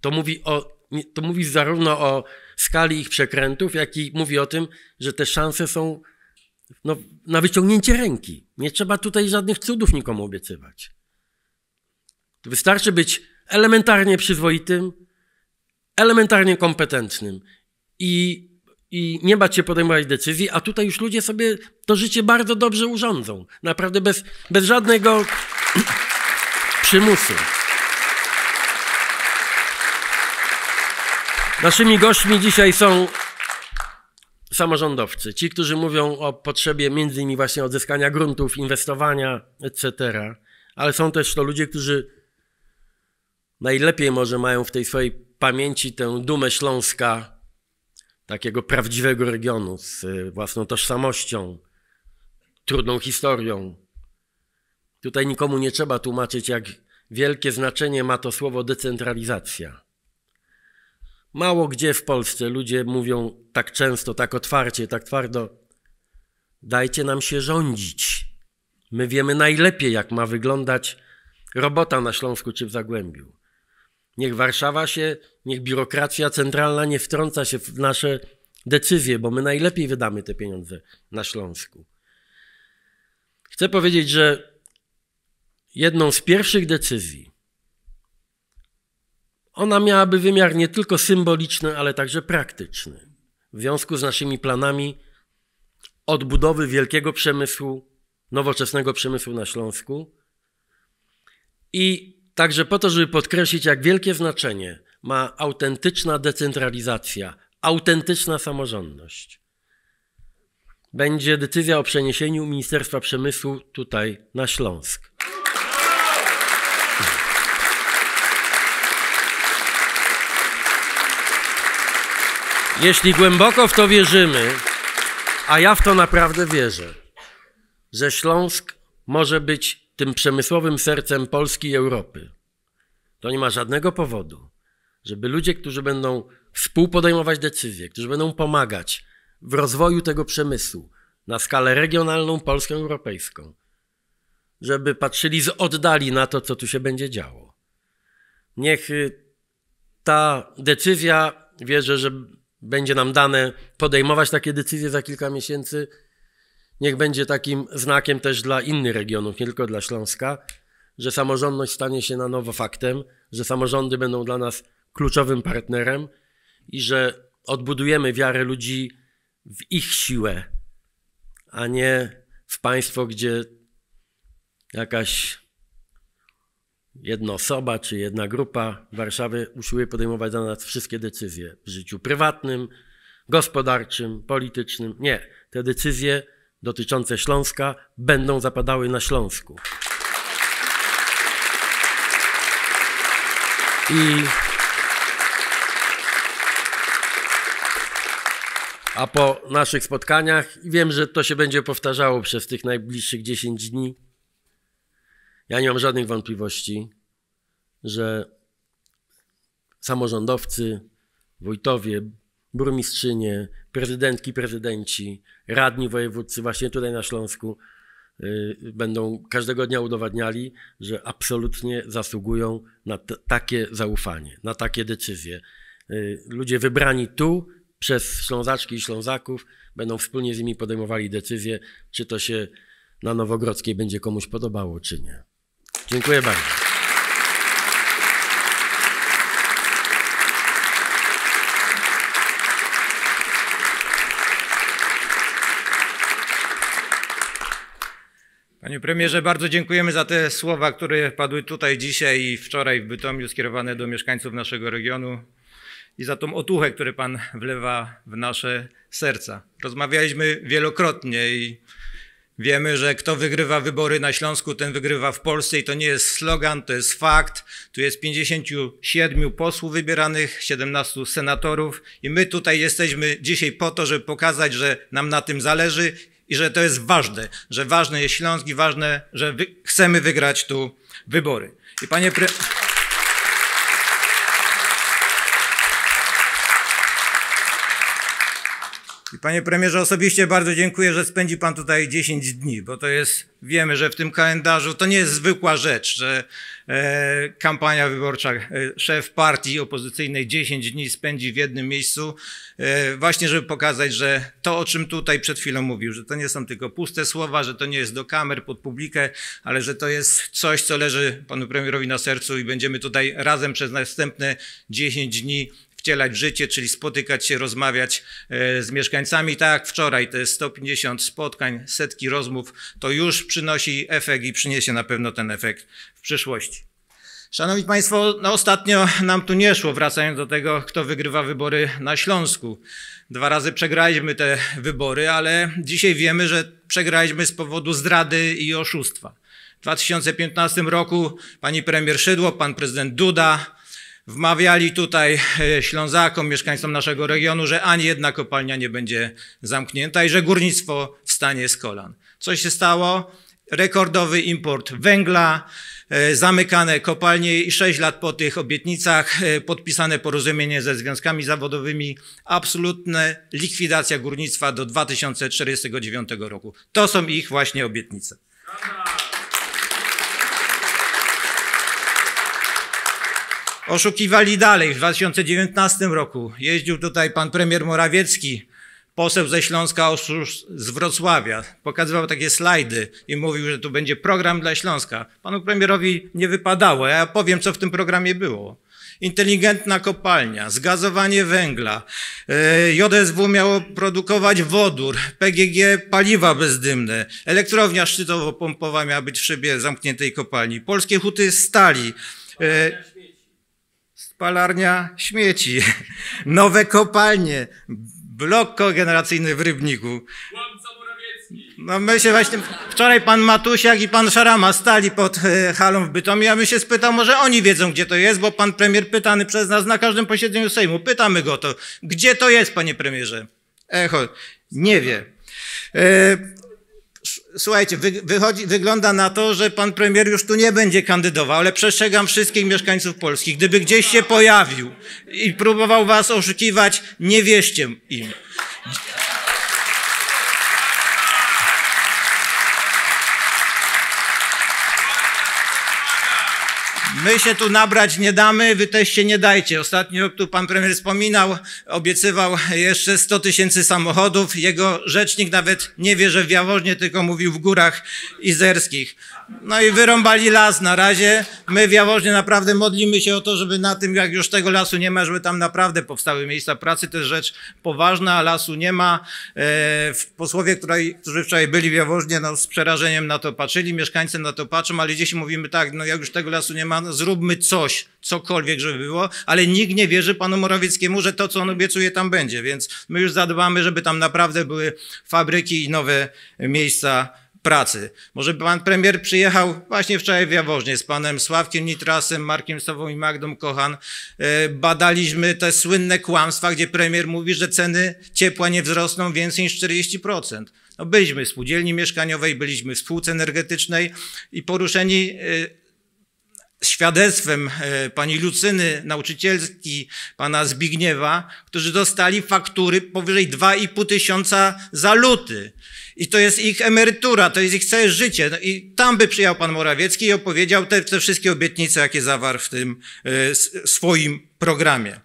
To mówi, o, to mówi zarówno o skali ich przekrętów, jak i mówi o tym, że te szanse są no, na wyciągnięcie ręki. Nie trzeba tutaj żadnych cudów nikomu obiecywać. wystarczy być elementarnie przyzwoitym, elementarnie kompetentnym i i nie bać się podejmować decyzji, a tutaj już ludzie sobie to życie bardzo dobrze urządzą. Naprawdę bez, bez żadnego przymusu. Naszymi gośćmi dzisiaj są samorządowcy, ci, którzy mówią o potrzebie między innymi właśnie odzyskania gruntów, inwestowania, etc. Ale są też to ludzie, którzy najlepiej może mają w tej swojej pamięci tę dumę śląska, takiego prawdziwego regionu z y, własną tożsamością, trudną historią. Tutaj nikomu nie trzeba tłumaczyć, jak wielkie znaczenie ma to słowo decentralizacja. Mało gdzie w Polsce ludzie mówią tak często, tak otwarcie, tak twardo: dajcie nam się rządzić. My wiemy najlepiej, jak ma wyglądać robota na Śląsku czy w Zagłębiu. Niech Warszawa się, niech biurokracja centralna nie wtrąca się w nasze decyzje, bo my najlepiej wydamy te pieniądze na Śląsku. Chcę powiedzieć, że jedną z pierwszych decyzji, ona miałaby wymiar nie tylko symboliczny, ale także praktyczny. W związku z naszymi planami odbudowy wielkiego przemysłu, nowoczesnego przemysłu na Śląsku i Także po to, żeby podkreślić, jak wielkie znaczenie ma autentyczna decentralizacja, autentyczna samorządność. Będzie decyzja o przeniesieniu Ministerstwa Przemysłu tutaj na Śląsk. Jeśli głęboko w to wierzymy, a ja w to naprawdę wierzę, że Śląsk może być tym przemysłowym sercem Polski i Europy, to nie ma żadnego powodu, żeby ludzie, którzy będą współpodejmować decyzje, którzy będą pomagać w rozwoju tego przemysłu na skalę regionalną, polską, europejską, żeby patrzyli z oddali na to, co tu się będzie działo. Niech y, ta decyzja, wierzę, że będzie nam dane podejmować takie decyzje za kilka miesięcy, niech będzie takim znakiem też dla innych regionów, nie tylko dla Śląska, że samorządność stanie się na nowo faktem, że samorządy będą dla nas kluczowym partnerem i że odbudujemy wiarę ludzi w ich siłę, a nie w państwo, gdzie jakaś jedna osoba czy jedna grupa Warszawy usiłuje podejmować dla nas wszystkie decyzje w życiu prywatnym, gospodarczym, politycznym. Nie, te decyzje dotyczące Śląska będą zapadały na Śląsku. I A po naszych spotkaniach, wiem, że to się będzie powtarzało przez tych najbliższych 10 dni. Ja nie mam żadnych wątpliwości, że samorządowcy, wójtowie, burmistrzynie, prezydentki, prezydenci, radni wojewódcy, właśnie tutaj na Śląsku y, będą każdego dnia udowadniali, że absolutnie zasługują na takie zaufanie, na takie decyzje. Y, ludzie wybrani tu przez Ślązaczki i Ślązaków będą wspólnie z nimi podejmowali decyzje, czy to się na Nowogrodzkiej będzie komuś podobało, czy nie. Dziękuję bardzo. Panie premierze, bardzo dziękujemy za te słowa, które padły tutaj dzisiaj i wczoraj w Bytomiu skierowane do mieszkańców naszego regionu i za tą otuchę, którą Pan wlewa w nasze serca. Rozmawialiśmy wielokrotnie i wiemy, że kto wygrywa wybory na Śląsku, ten wygrywa w Polsce i to nie jest slogan, to jest fakt. Tu jest 57 posłów wybieranych, 17 senatorów i my tutaj jesteśmy dzisiaj po to, żeby pokazać, że nam na tym zależy i że to jest ważne, że ważne jest Śląsk i ważne, że wy chcemy wygrać tu wybory. I panie pre... I panie premierze, osobiście bardzo dziękuję, że spędzi pan tutaj 10 dni, bo to jest, wiemy, że w tym kalendarzu to nie jest zwykła rzecz, że e, kampania wyborcza, e, szef partii opozycyjnej 10 dni spędzi w jednym miejscu, e, właśnie żeby pokazać, że to, o czym tutaj przed chwilą mówił, że to nie są tylko puste słowa, że to nie jest do kamer, pod publikę, ale że to jest coś, co leży panu premierowi na sercu i będziemy tutaj razem przez następne 10 dni wcielać w życie, czyli spotykać się, rozmawiać e, z mieszkańcami. Tak jak wczoraj, te 150 spotkań, setki rozmów, to już przynosi efekt i przyniesie na pewno ten efekt w przyszłości. Szanowni Państwo, no ostatnio nam tu nie szło, wracając do tego, kto wygrywa wybory na Śląsku. Dwa razy przegraliśmy te wybory, ale dzisiaj wiemy, że przegraliśmy z powodu zdrady i oszustwa. W 2015 roku pani premier Szydło, pan prezydent Duda wmawiali tutaj e, Ślązakom, mieszkańcom naszego regionu, że ani jedna kopalnia nie będzie zamknięta i że górnictwo wstanie z kolan. Co się stało? Rekordowy import węgla, e, zamykane kopalnie i sześć lat po tych obietnicach e, podpisane porozumienie ze związkami zawodowymi, absolutna likwidacja górnictwa do 2049 roku. To są ich właśnie obietnice. Oszukiwali dalej. W 2019 roku jeździł tutaj pan premier Morawiecki, poseł ze Śląska z Wrocławia. Pokazywał takie slajdy i mówił, że tu będzie program dla Śląska. Panu premierowi nie wypadało. Ja powiem, co w tym programie było. Inteligentna kopalnia, zgazowanie węgla, e, JSW miało produkować wodór, PGG paliwa bezdymne, elektrownia szczytowo-pompowa miała być w szybie zamkniętej kopalni, polskie huty stali. E, spalarnia śmieci, nowe kopalnie, blok kogeneracyjny w Rybniku. No my się właśnie, wczoraj pan Matusiak i pan Szarama stali pod e, halą w Bytomiu, a my się spytał, może oni wiedzą, gdzie to jest, bo pan premier pytany przez nas na każdym posiedzeniu Sejmu, pytamy go to, gdzie to jest, panie premierze? Echo, nie wie. E słuchajcie, wy, wychodzi, wygląda na to, że pan premier już tu nie będzie kandydował, ale przestrzegam wszystkich mieszkańców Polski. Gdyby gdzieś się pojawił i próbował was oszukiwać, nie wierzcie im. My się tu nabrać nie damy, wy też się nie dajcie. Ostatnio tu pan premier wspominał, obiecywał jeszcze 100 tysięcy samochodów. Jego rzecznik nawet nie wie, że w Jaworznie, tylko mówił w górach izerskich. No i wyrąbali las na razie. My w Jaworznie naprawdę modlimy się o to, żeby na tym, jak już tego lasu nie ma, żeby tam naprawdę powstały miejsca pracy. To jest rzecz poważna, a lasu nie ma. E, posłowie, którzy wczoraj byli w Jaworznie, no, z przerażeniem na to patrzyli, mieszkańcy na to patrzą, ale dziś mówimy tak, no jak już tego lasu nie ma, no, zróbmy coś, cokolwiek, żeby było, ale nikt nie wierzy panu Morawieckiemu, że to, co on obiecuje, tam będzie, więc my już zadbamy, żeby tam naprawdę były fabryki i nowe miejsca pracy. Może pan premier przyjechał właśnie wczoraj w Jaworznie z panem Sławkiem Nitrasem, Markiem Sową i Magdą Kochan. E, badaliśmy te słynne kłamstwa, gdzie premier mówi, że ceny ciepła nie wzrosną więcej niż 40%. No byliśmy w spółdzielni mieszkaniowej, byliśmy w spółce energetycznej i poruszeni e, świadectwem e, pani Lucyny, nauczycielski pana Zbigniewa, którzy dostali faktury powyżej 2,5 tysiąca za luty. I to jest ich emerytura, to jest ich całe życie. No I tam by przyjął pan Morawiecki i opowiedział te, te wszystkie obietnice, jakie zawarł w tym e, swoim programie.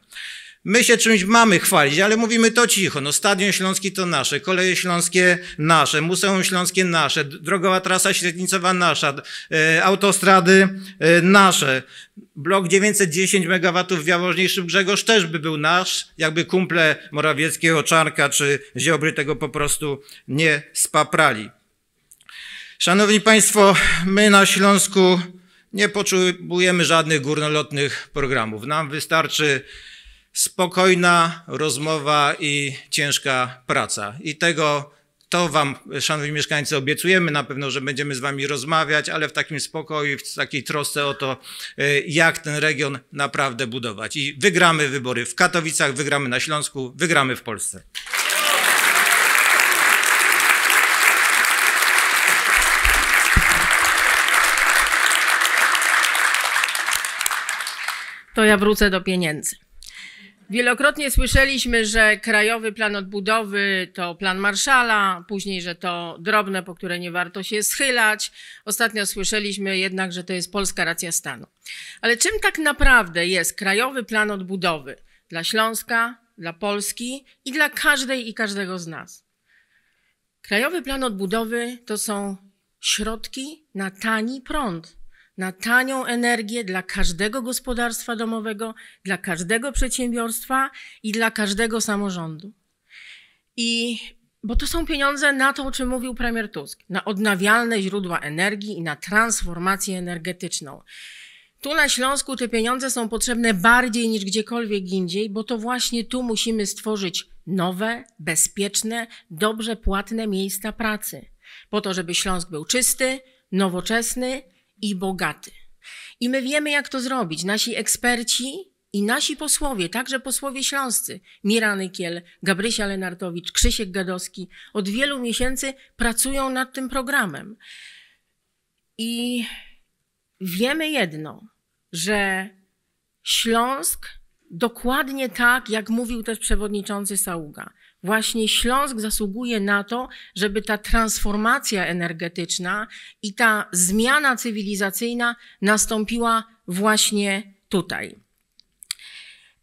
My się czymś mamy chwalić, ale mówimy to cicho. No Stadion Śląski to nasze, koleje śląskie nasze, Muzeum Śląskie nasze, drogowa trasa średnicowa nasza, e, autostrady e, nasze. Blok 910 MW w Jaworznie Grzegorz też by był nasz, jakby kumple Morawieckiego, Czarka czy Ziobry tego po prostu nie spaprali. Szanowni Państwo, my na Śląsku nie potrzebujemy żadnych górnolotnych programów. Nam wystarczy spokojna rozmowa i ciężka praca. I tego to Wam, szanowni mieszkańcy, obiecujemy na pewno, że będziemy z Wami rozmawiać, ale w takim spokoju, w takiej trosce o to, y, jak ten region naprawdę budować. I wygramy wybory w Katowicach, wygramy na Śląsku, wygramy w Polsce. To ja wrócę do pieniędzy. Wielokrotnie słyszeliśmy, że Krajowy Plan Odbudowy to plan Marszala, później, że to drobne, po które nie warto się schylać. Ostatnio słyszeliśmy jednak, że to jest polska racja stanu. Ale czym tak naprawdę jest Krajowy Plan Odbudowy dla Śląska, dla Polski i dla każdej i każdego z nas? Krajowy Plan Odbudowy to są środki na tani prąd na tanią energię dla każdego gospodarstwa domowego, dla każdego przedsiębiorstwa i dla każdego samorządu. I bo to są pieniądze na to, o czym mówił premier Tusk, na odnawialne źródła energii i na transformację energetyczną. Tu na Śląsku te pieniądze są potrzebne bardziej niż gdziekolwiek indziej, bo to właśnie tu musimy stworzyć nowe, bezpieczne, dobrze płatne miejsca pracy. Po to, żeby Śląsk był czysty, nowoczesny, i bogaty. I my wiemy, jak to zrobić. Nasi eksperci i nasi posłowie, także posłowie śląscy, Mirany Kiel, Gabrysia Lenartowicz, Krzysiek Gadowski, od wielu miesięcy pracują nad tym programem. I wiemy jedno, że Śląsk dokładnie tak, jak mówił też przewodniczący Saługa właśnie Śląsk zasługuje na to, żeby ta transformacja energetyczna i ta zmiana cywilizacyjna nastąpiła właśnie tutaj.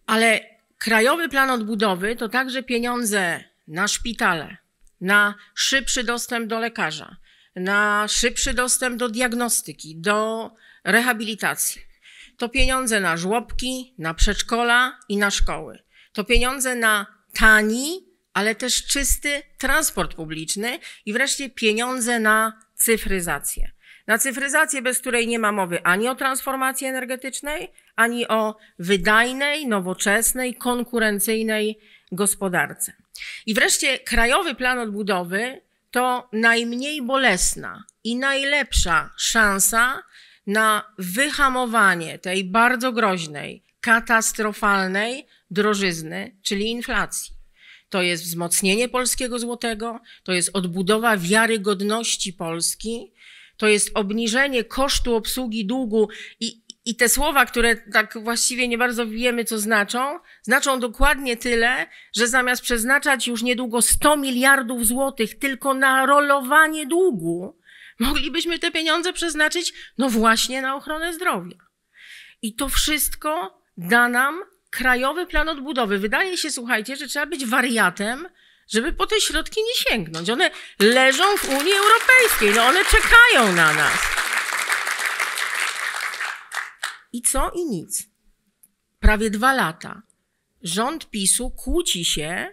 Ale Krajowy Plan Odbudowy to także pieniądze na szpitale, na szybszy dostęp do lekarza, na szybszy dostęp do diagnostyki, do rehabilitacji. To pieniądze na żłobki, na przedszkola i na szkoły. To pieniądze na tani ale też czysty transport publiczny i wreszcie pieniądze na cyfryzację. Na cyfryzację, bez której nie ma mowy ani o transformacji energetycznej, ani o wydajnej, nowoczesnej, konkurencyjnej gospodarce. I wreszcie Krajowy Plan Odbudowy to najmniej bolesna i najlepsza szansa na wyhamowanie tej bardzo groźnej, katastrofalnej drożyzny, czyli inflacji to jest wzmocnienie polskiego złotego, to jest odbudowa wiarygodności Polski, to jest obniżenie kosztu obsługi długu i, i te słowa, które tak właściwie nie bardzo wiemy, co znaczą, znaczą dokładnie tyle, że zamiast przeznaczać już niedługo 100 miliardów złotych tylko na rolowanie długu, moglibyśmy te pieniądze przeznaczyć, no właśnie na ochronę zdrowia. I to wszystko da nam Krajowy Plan Odbudowy. Wydaje się, słuchajcie, że trzeba być wariatem, żeby po te środki nie sięgnąć. One leżą w Unii Europejskiej, no one czekają na nas. I co i nic. Prawie dwa lata. Rząd PiSu kłóci się,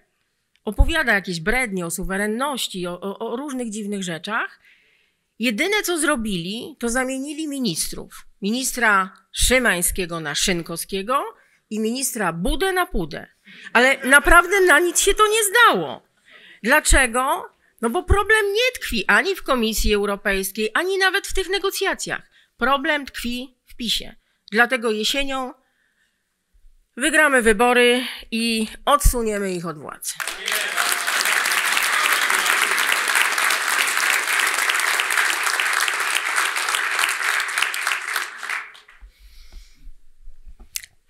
opowiada jakieś brednie o suwerenności, o, o, o różnych dziwnych rzeczach. Jedyne co zrobili, to zamienili ministrów. Ministra Szymańskiego na Szynkowskiego, i ministra Budę na pudę. Ale naprawdę na nic się to nie zdało. Dlaczego? No bo problem nie tkwi ani w Komisji Europejskiej, ani nawet w tych negocjacjach. Problem tkwi w PiSie. Dlatego jesienią wygramy wybory i odsuniemy ich od władzy.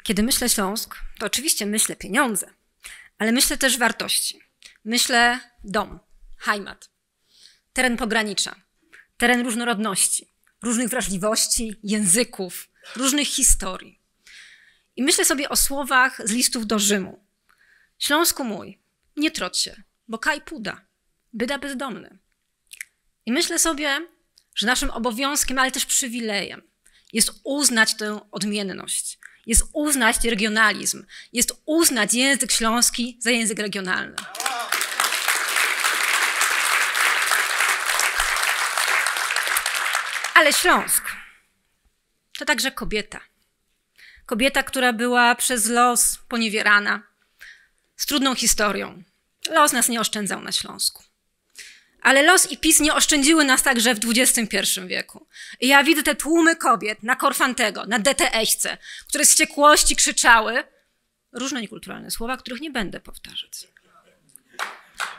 Kiedy myślę Śląsk, to oczywiście myślę pieniądze, ale myślę też wartości. Myślę dom, heimat, teren pogranicza, teren różnorodności, różnych wrażliwości, języków, różnych historii. I myślę sobie o słowach z listów do Rzymu. Śląsku mój, nie troć się, bo kaj puda, byda bezdomny. I myślę sobie, że naszym obowiązkiem, ale też przywilejem jest uznać tę odmienność, jest uznać regionalizm, jest uznać język śląski za język regionalny. Ale Śląsk to także kobieta. Kobieta, która była przez los poniewierana, z trudną historią. Los nas nie oszczędzał na Śląsku. Ale los i PiS nie oszczędziły nas także w XXI wieku. I ja widzę te tłumy kobiet na Korfantego, na DTS-ce, które z ciekłości krzyczały różne niekulturalne słowa, których nie będę powtarzać.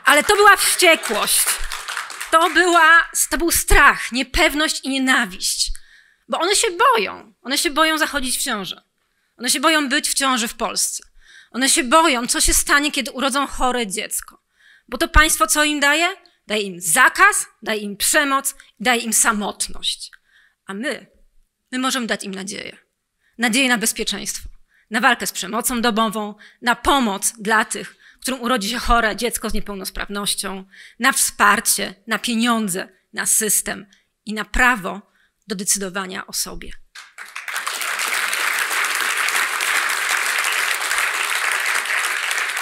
Ale to była wściekłość. To, była, to był strach, niepewność i nienawiść. Bo one się boją. One się boją zachodzić w ciążę. One się boją być w ciąży w Polsce. One się boją, co się stanie, kiedy urodzą chore dziecko. Bo to państwo co im daje? Daj im zakaz, daj im przemoc, daj im samotność. A my, my możemy dać im nadzieję. Nadzieję na bezpieczeństwo, na walkę z przemocą domową, na pomoc dla tych, którym urodzi się chore dziecko z niepełnosprawnością, na wsparcie, na pieniądze, na system i na prawo do decydowania o sobie.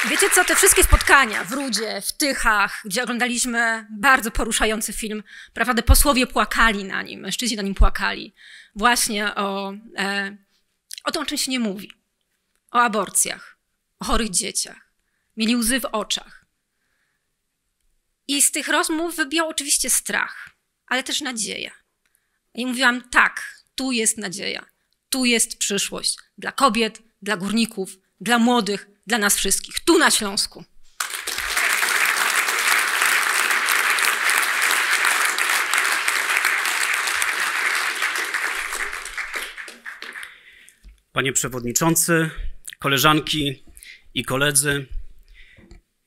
Wiecie co, te wszystkie spotkania w Rudzie, w Tychach, gdzie oglądaliśmy bardzo poruszający film, naprawdę posłowie płakali na nim, mężczyźni na nim płakali, właśnie o, e, o tym, o czym się nie mówi. O aborcjach, o chorych dzieciach. Mieli łzy w oczach. I z tych rozmów wybijał oczywiście strach, ale też nadzieja. I mówiłam, tak, tu jest nadzieja, tu jest przyszłość dla kobiet, dla górników, dla młodych, dla nas wszystkich, tu na Śląsku. Panie Przewodniczący, koleżanki i koledzy,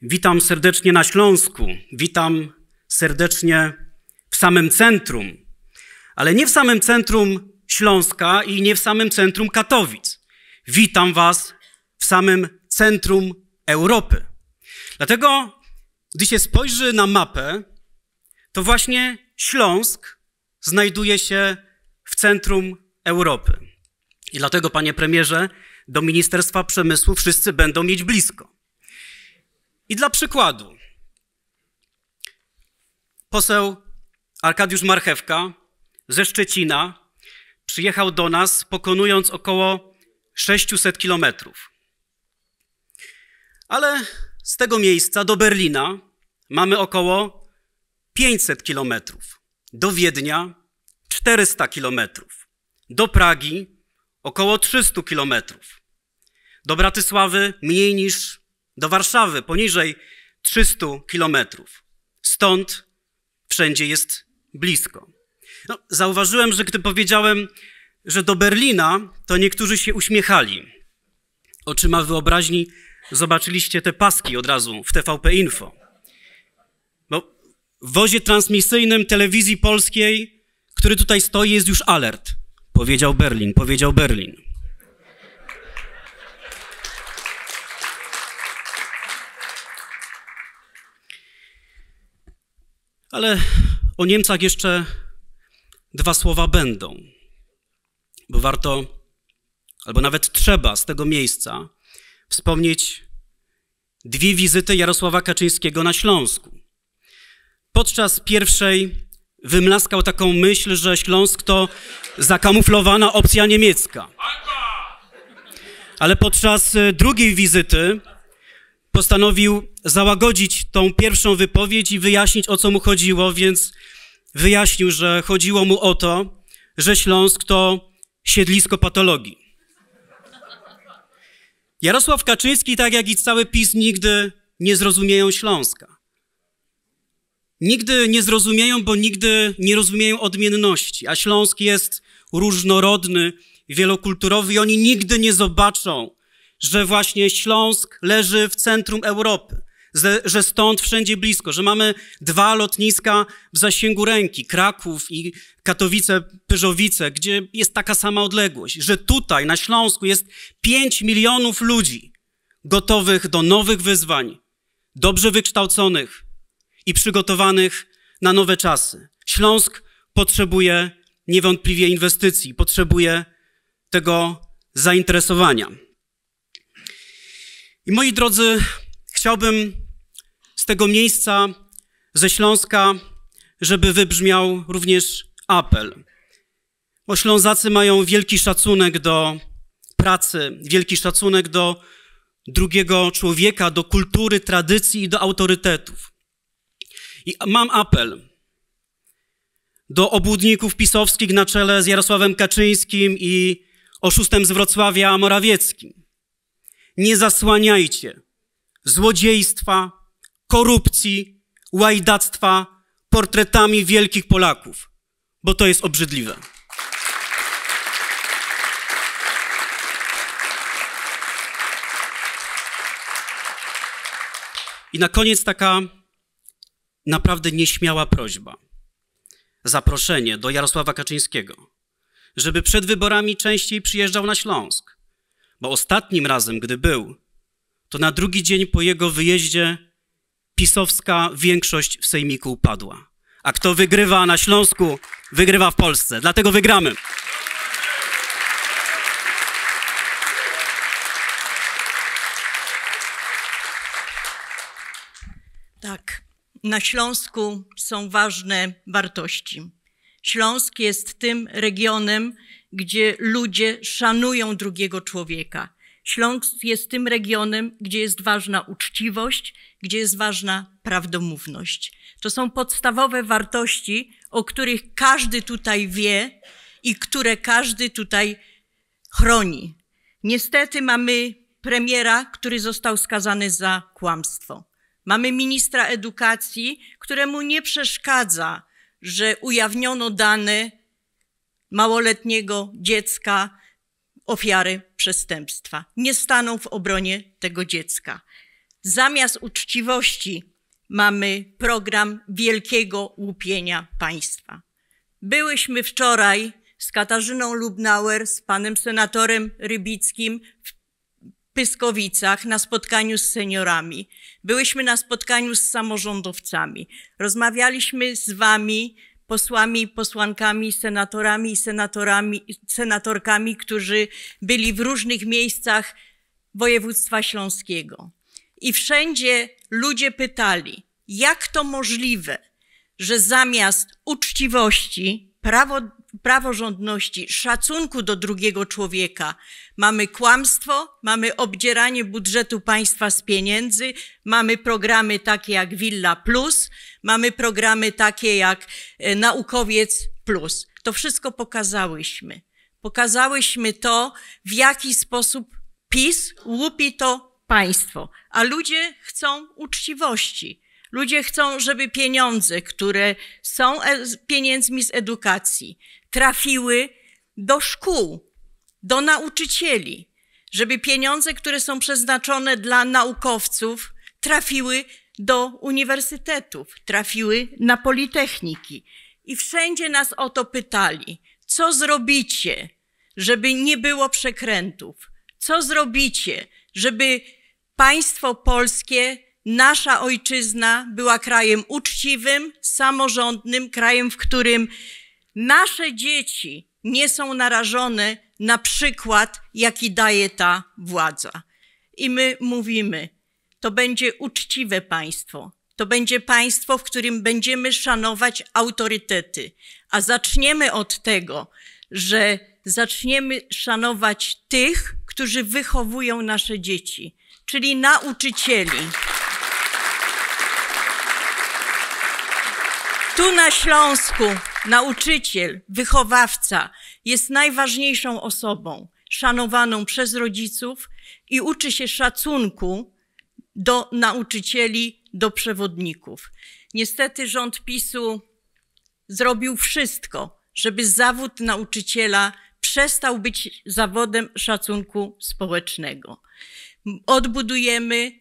witam serdecznie na Śląsku, witam serdecznie w samym centrum, ale nie w samym centrum Śląska i nie w samym centrum Katowic. Witam Was w samym centrum Europy. Dlatego, gdy się spojrzy na mapę, to właśnie Śląsk znajduje się w centrum Europy. I dlatego, panie premierze, do Ministerstwa Przemysłu wszyscy będą mieć blisko. I dla przykładu, poseł Arkadiusz Marchewka ze Szczecina przyjechał do nas, pokonując około 600 kilometrów. Ale z tego miejsca do Berlina mamy około 500 kilometrów, do Wiednia 400 kilometrów, do Pragi około 300 kilometrów, do Bratysławy mniej niż do Warszawy, poniżej 300 kilometrów. Stąd wszędzie jest blisko. No, zauważyłem, że gdy powiedziałem, że do Berlina, to niektórzy się uśmiechali. Oczyma wyobraźni zobaczyliście te paski od razu w TVP Info. Bo w wozie transmisyjnym telewizji polskiej, który tutaj stoi, jest już alert. Powiedział Berlin, powiedział Berlin. Ale o Niemcach jeszcze dwa słowa będą, bo warto, albo nawet trzeba z tego miejsca wspomnieć dwie wizyty Jarosława Kaczyńskiego na Śląsku. Podczas pierwszej wymlaskał taką myśl, że Śląsk to zakamuflowana opcja niemiecka. Ale podczas e, drugiej wizyty postanowił załagodzić tą pierwszą wypowiedź i wyjaśnić, o co mu chodziło, więc wyjaśnił, że chodziło mu o to, że Śląsk to siedlisko patologii. Jarosław Kaczyński, tak jak i cały PiS, nigdy nie zrozumieją Śląska. Nigdy nie zrozumieją, bo nigdy nie rozumieją odmienności, a Śląsk jest różnorodny, wielokulturowy i oni nigdy nie zobaczą, że właśnie Śląsk leży w centrum Europy, że stąd wszędzie blisko, że mamy dwa lotniska w zasięgu ręki, Kraków i Katowice, Pyżowice, gdzie jest taka sama odległość, że tutaj na Śląsku jest pięć milionów ludzi gotowych do nowych wyzwań, dobrze wykształconych i przygotowanych na nowe czasy. Śląsk potrzebuje niewątpliwie inwestycji, potrzebuje tego zainteresowania. I moi drodzy, chciałbym tego miejsca, ze Śląska, żeby wybrzmiał również apel. Bo Ślązacy mają wielki szacunek do pracy, wielki szacunek do drugiego człowieka, do kultury, tradycji i do autorytetów. I mam apel do obłudników pisowskich na czele z Jarosławem Kaczyńskim i oszustem z Wrocławia Morawieckim. Nie zasłaniajcie złodziejstwa, korupcji, łajdactwa, portretami wielkich Polaków, bo to jest obrzydliwe. I na koniec taka naprawdę nieśmiała prośba. Zaproszenie do Jarosława Kaczyńskiego, żeby przed wyborami częściej przyjeżdżał na Śląsk, bo ostatnim razem, gdy był, to na drugi dzień po jego wyjeździe pisowska większość w Sejmiku upadła. A kto wygrywa na Śląsku, wygrywa w Polsce. Dlatego wygramy. Tak, na Śląsku są ważne wartości. Śląsk jest tym regionem, gdzie ludzie szanują drugiego człowieka Śląsk jest tym regionem, gdzie jest ważna uczciwość, gdzie jest ważna prawdomówność. To są podstawowe wartości, o których każdy tutaj wie i które każdy tutaj chroni. Niestety mamy premiera, który został skazany za kłamstwo. Mamy ministra edukacji, któremu nie przeszkadza, że ujawniono dane małoletniego dziecka, ofiary przestępstwa, nie staną w obronie tego dziecka. Zamiast uczciwości mamy program wielkiego łupienia państwa. Byłyśmy wczoraj z Katarzyną Lubnauer, z panem senatorem Rybickim w Pyskowicach na spotkaniu z seniorami. Byłyśmy na spotkaniu z samorządowcami. Rozmawialiśmy z wami posłami, posłankami, senatorami i senatorami, senatorkami, którzy byli w różnych miejscach województwa śląskiego. I wszędzie ludzie pytali, jak to możliwe, że zamiast uczciwości, prawo, praworządności, szacunku do drugiego człowieka. Mamy kłamstwo, mamy obdzieranie budżetu państwa z pieniędzy, mamy programy takie jak Villa Plus, mamy programy takie jak e, Naukowiec Plus. To wszystko pokazałyśmy. Pokazałyśmy to, w jaki sposób PiS łupi to państwo, a ludzie chcą uczciwości. Ludzie chcą, żeby pieniądze, które są e, pieniędzmi z edukacji, trafiły do szkół, do nauczycieli, żeby pieniądze, które są przeznaczone dla naukowców, trafiły do uniwersytetów, trafiły na politechniki. I wszędzie nas o to pytali: co zrobicie, żeby nie było przekrętów? Co zrobicie, żeby państwo polskie, nasza ojczyzna była krajem uczciwym, samorządnym, krajem, w którym nasze dzieci nie są narażone na przykład, jaki daje ta władza. I my mówimy, to będzie uczciwe państwo. To będzie państwo, w którym będziemy szanować autorytety. A zaczniemy od tego, że zaczniemy szanować tych, którzy wychowują nasze dzieci, czyli nauczycieli. Tu na Śląsku nauczyciel, wychowawca jest najważniejszą osobą, szanowaną przez rodziców i uczy się szacunku do nauczycieli, do przewodników. Niestety rząd PiSu zrobił wszystko, żeby zawód nauczyciela przestał być zawodem szacunku społecznego. Odbudujemy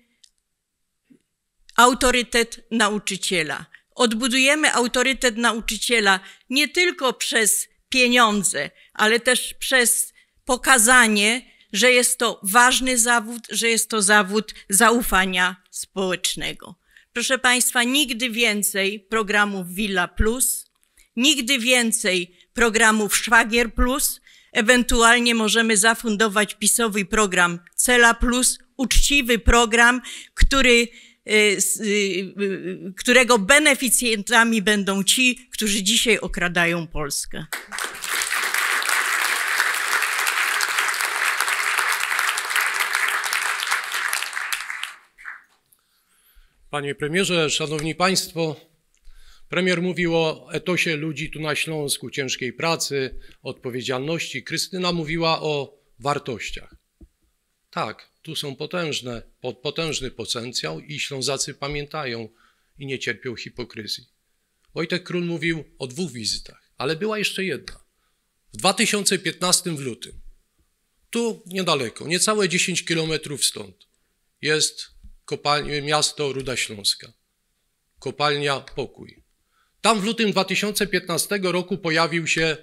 autorytet nauczyciela odbudujemy autorytet nauczyciela nie tylko przez pieniądze, ale też przez pokazanie, że jest to ważny zawód, że jest to zawód zaufania społecznego. Proszę Państwa, nigdy więcej programów Villa Plus, nigdy więcej programów Szwagier Plus, ewentualnie możemy zafundować PiSowy program Cela Plus, uczciwy program, który Y, y, y, którego beneficjentami będą ci, którzy dzisiaj okradają Polskę. Panie premierze, szanowni państwo, premier mówił o etosie ludzi tu na Śląsku, ciężkiej pracy, odpowiedzialności. Krystyna mówiła o wartościach. Tak, tu są potężne, potężny potencjał i Ślązacy pamiętają i nie cierpią hipokryzji. Wojtek Król mówił o dwóch wizytach, ale była jeszcze jedna. W 2015 w lutym, tu niedaleko, niecałe 10 kilometrów stąd, jest kopalnia, miasto Ruda Śląska, kopalnia Pokój. Tam w lutym 2015 roku pojawił się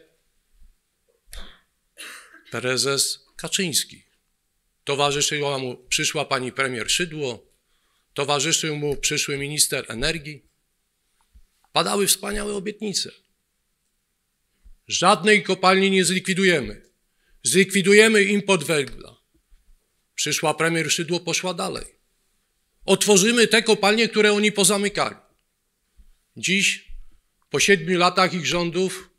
prezes Kaczyński. Towarzyszyła mu przyszła pani premier Szydło, towarzyszył mu przyszły minister energii. Padały wspaniałe obietnice. Żadnej kopalni nie zlikwidujemy. Zlikwidujemy import węgla. Przyszła premier Szydło poszła dalej. Otworzymy te kopalnie, które oni pozamykali. Dziś, po siedmiu latach ich rządów,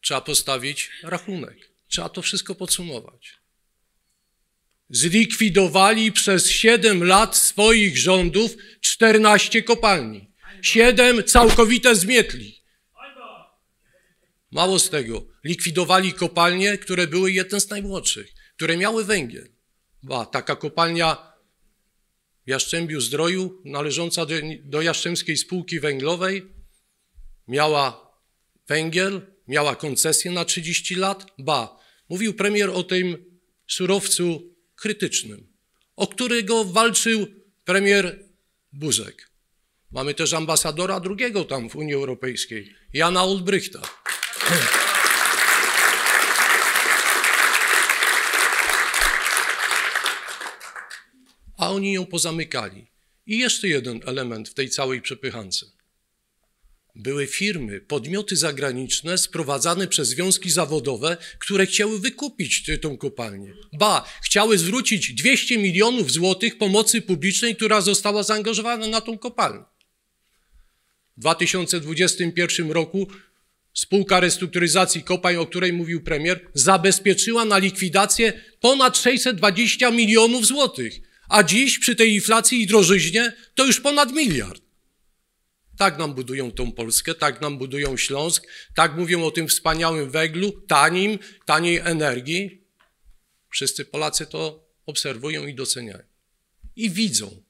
trzeba postawić rachunek. Trzeba to wszystko podsumować zlikwidowali przez 7 lat swoich rządów 14 kopalni. 7 całkowite zmietli. Mało z tego, likwidowali kopalnie, które były jedne z najmłodszych, które miały węgiel. Ba, taka kopalnia w Jaszczębiu Zdroju, należąca do, do Jaszczębskiej Spółki Węglowej, miała węgiel, miała koncesję na 30 lat. Ba, mówił premier o tym surowcu krytycznym, o którego walczył premier Buzek. Mamy też ambasadora drugiego tam w Unii Europejskiej, Jana Olbrychta. A oni ją pozamykali. I jeszcze jeden element w tej całej przepychance były firmy, podmioty zagraniczne sprowadzane przez związki zawodowe, które chciały wykupić tę kopalnię. Ba, chciały zwrócić 200 milionów złotych pomocy publicznej, która została zaangażowana na tą kopalnię. W 2021 roku spółka restrukturyzacji kopalń, o której mówił premier, zabezpieczyła na likwidację ponad 620 milionów złotych. A dziś przy tej inflacji i drożyźnie to już ponad miliard. Tak nam budują tą Polskę, tak nam budują Śląsk, tak mówią o tym wspaniałym węglu, tanim, taniej energii. Wszyscy Polacy to obserwują i doceniają. I widzą,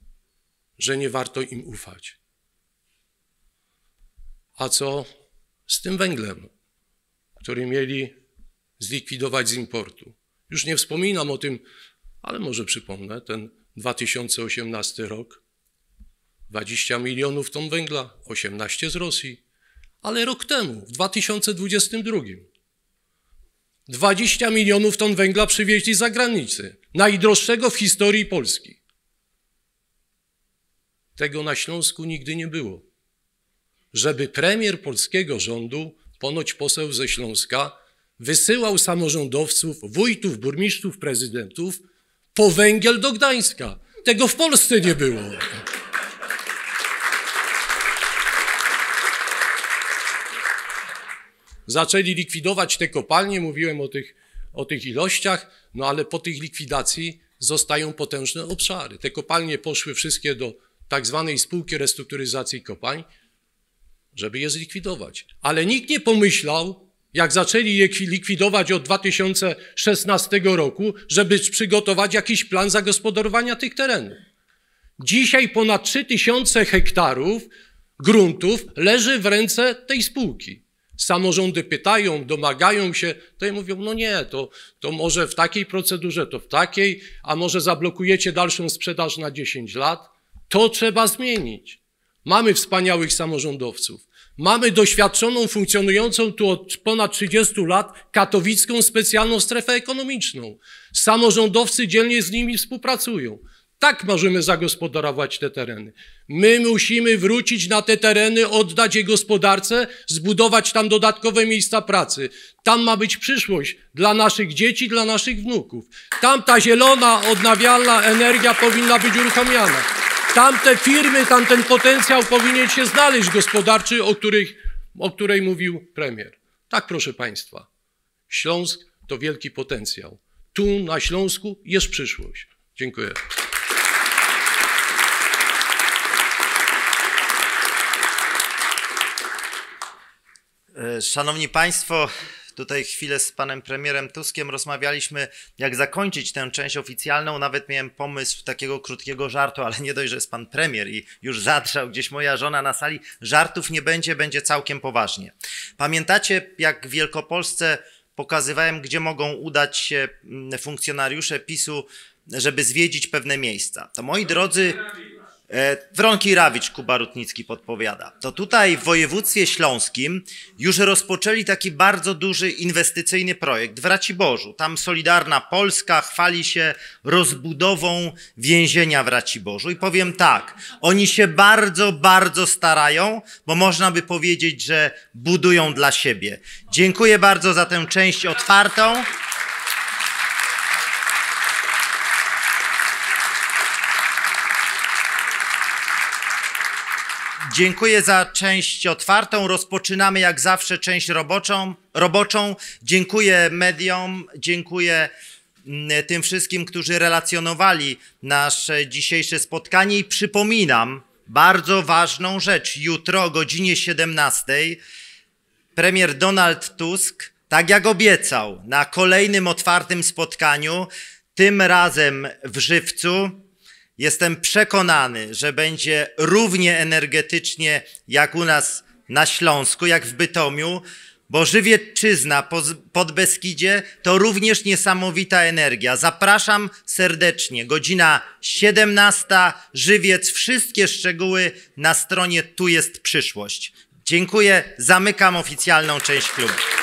że nie warto im ufać. A co z tym węglem, który mieli zlikwidować z importu? Już nie wspominam o tym, ale może przypomnę, ten 2018 rok, 20 milionów ton węgla, 18 z Rosji. Ale rok temu, w 2022, 20 milionów ton węgla przywieźli z zagranicy, najdroższego w historii Polski. Tego na Śląsku nigdy nie było. Żeby premier polskiego rządu, ponoć poseł ze Śląska, wysyłał samorządowców, wójtów, burmistrzów, prezydentów po węgiel do Gdańska. Tego w Polsce nie było. zaczęli likwidować te kopalnie, mówiłem o tych, o tych ilościach, no ale po tych likwidacji zostają potężne obszary. Te kopalnie poszły wszystkie do tak zwanej spółki restrukturyzacji kopalń, żeby je zlikwidować. Ale nikt nie pomyślał, jak zaczęli je likwidować od 2016 roku, żeby przygotować jakiś plan zagospodarowania tych terenów. Dzisiaj ponad 3000 hektarów gruntów leży w ręce tej spółki. Samorządy pytają, domagają się, to i mówią, no nie, to, to może w takiej procedurze, to w takiej, a może zablokujecie dalszą sprzedaż na 10 lat. To trzeba zmienić. Mamy wspaniałych samorządowców. Mamy doświadczoną, funkcjonującą tu od ponad 30 lat katowicką specjalną strefę ekonomiczną. Samorządowcy dzielnie z nimi współpracują. Tak możemy zagospodarować te tereny. My musimy wrócić na te tereny, oddać je gospodarce, zbudować tam dodatkowe miejsca pracy. Tam ma być przyszłość dla naszych dzieci, dla naszych wnuków. Tam ta zielona, odnawialna energia powinna być uruchamiana. Tamte firmy, tamten potencjał powinien się znaleźć gospodarczy, o, których, o której mówił premier. Tak, proszę Państwa. Śląsk to wielki potencjał. Tu na Śląsku jest przyszłość. Dziękuję. E, szanowni Państwo, tutaj chwilę z panem premierem Tuskiem rozmawialiśmy, jak zakończyć tę część oficjalną. Nawet miałem pomysł takiego krótkiego żartu, ale nie dość, że jest pan premier i już zatrzał gdzieś moja żona na sali. Żartów nie będzie, będzie całkiem poważnie. Pamiętacie, jak w Wielkopolsce pokazywałem, gdzie mogą udać się mm, funkcjonariusze PiSu, żeby zwiedzić pewne miejsca? To moi drodzy. E, Wronki Rawicz, Kuba Rutnicki podpowiada. To tutaj w województwie śląskim już rozpoczęli taki bardzo duży inwestycyjny projekt w Raciborzu. Tam Solidarna Polska chwali się rozbudową więzienia w Raciborzu. I powiem tak, oni się bardzo, bardzo starają, bo można by powiedzieć, że budują dla siebie. Dziękuję bardzo za tę część otwartą. Dziękuję za część otwartą. Rozpoczynamy jak zawsze część roboczą. roboczą. Dziękuję mediom, dziękuję mm, tym wszystkim, którzy relacjonowali nasze dzisiejsze spotkanie i przypominam bardzo ważną rzecz. Jutro o godzinie 17 premier Donald Tusk, tak jak obiecał, na kolejnym otwartym spotkaniu, tym razem w Żywcu, Jestem przekonany, że będzie równie energetycznie jak u nas na Śląsku, jak w Bytomiu, bo Żywiecczyzna pod Beskidzie to również niesamowita energia. Zapraszam serdecznie. Godzina 17, Żywiec. Wszystkie szczegóły na stronie Tu jest przyszłość. Dziękuję. Zamykam oficjalną część klubu.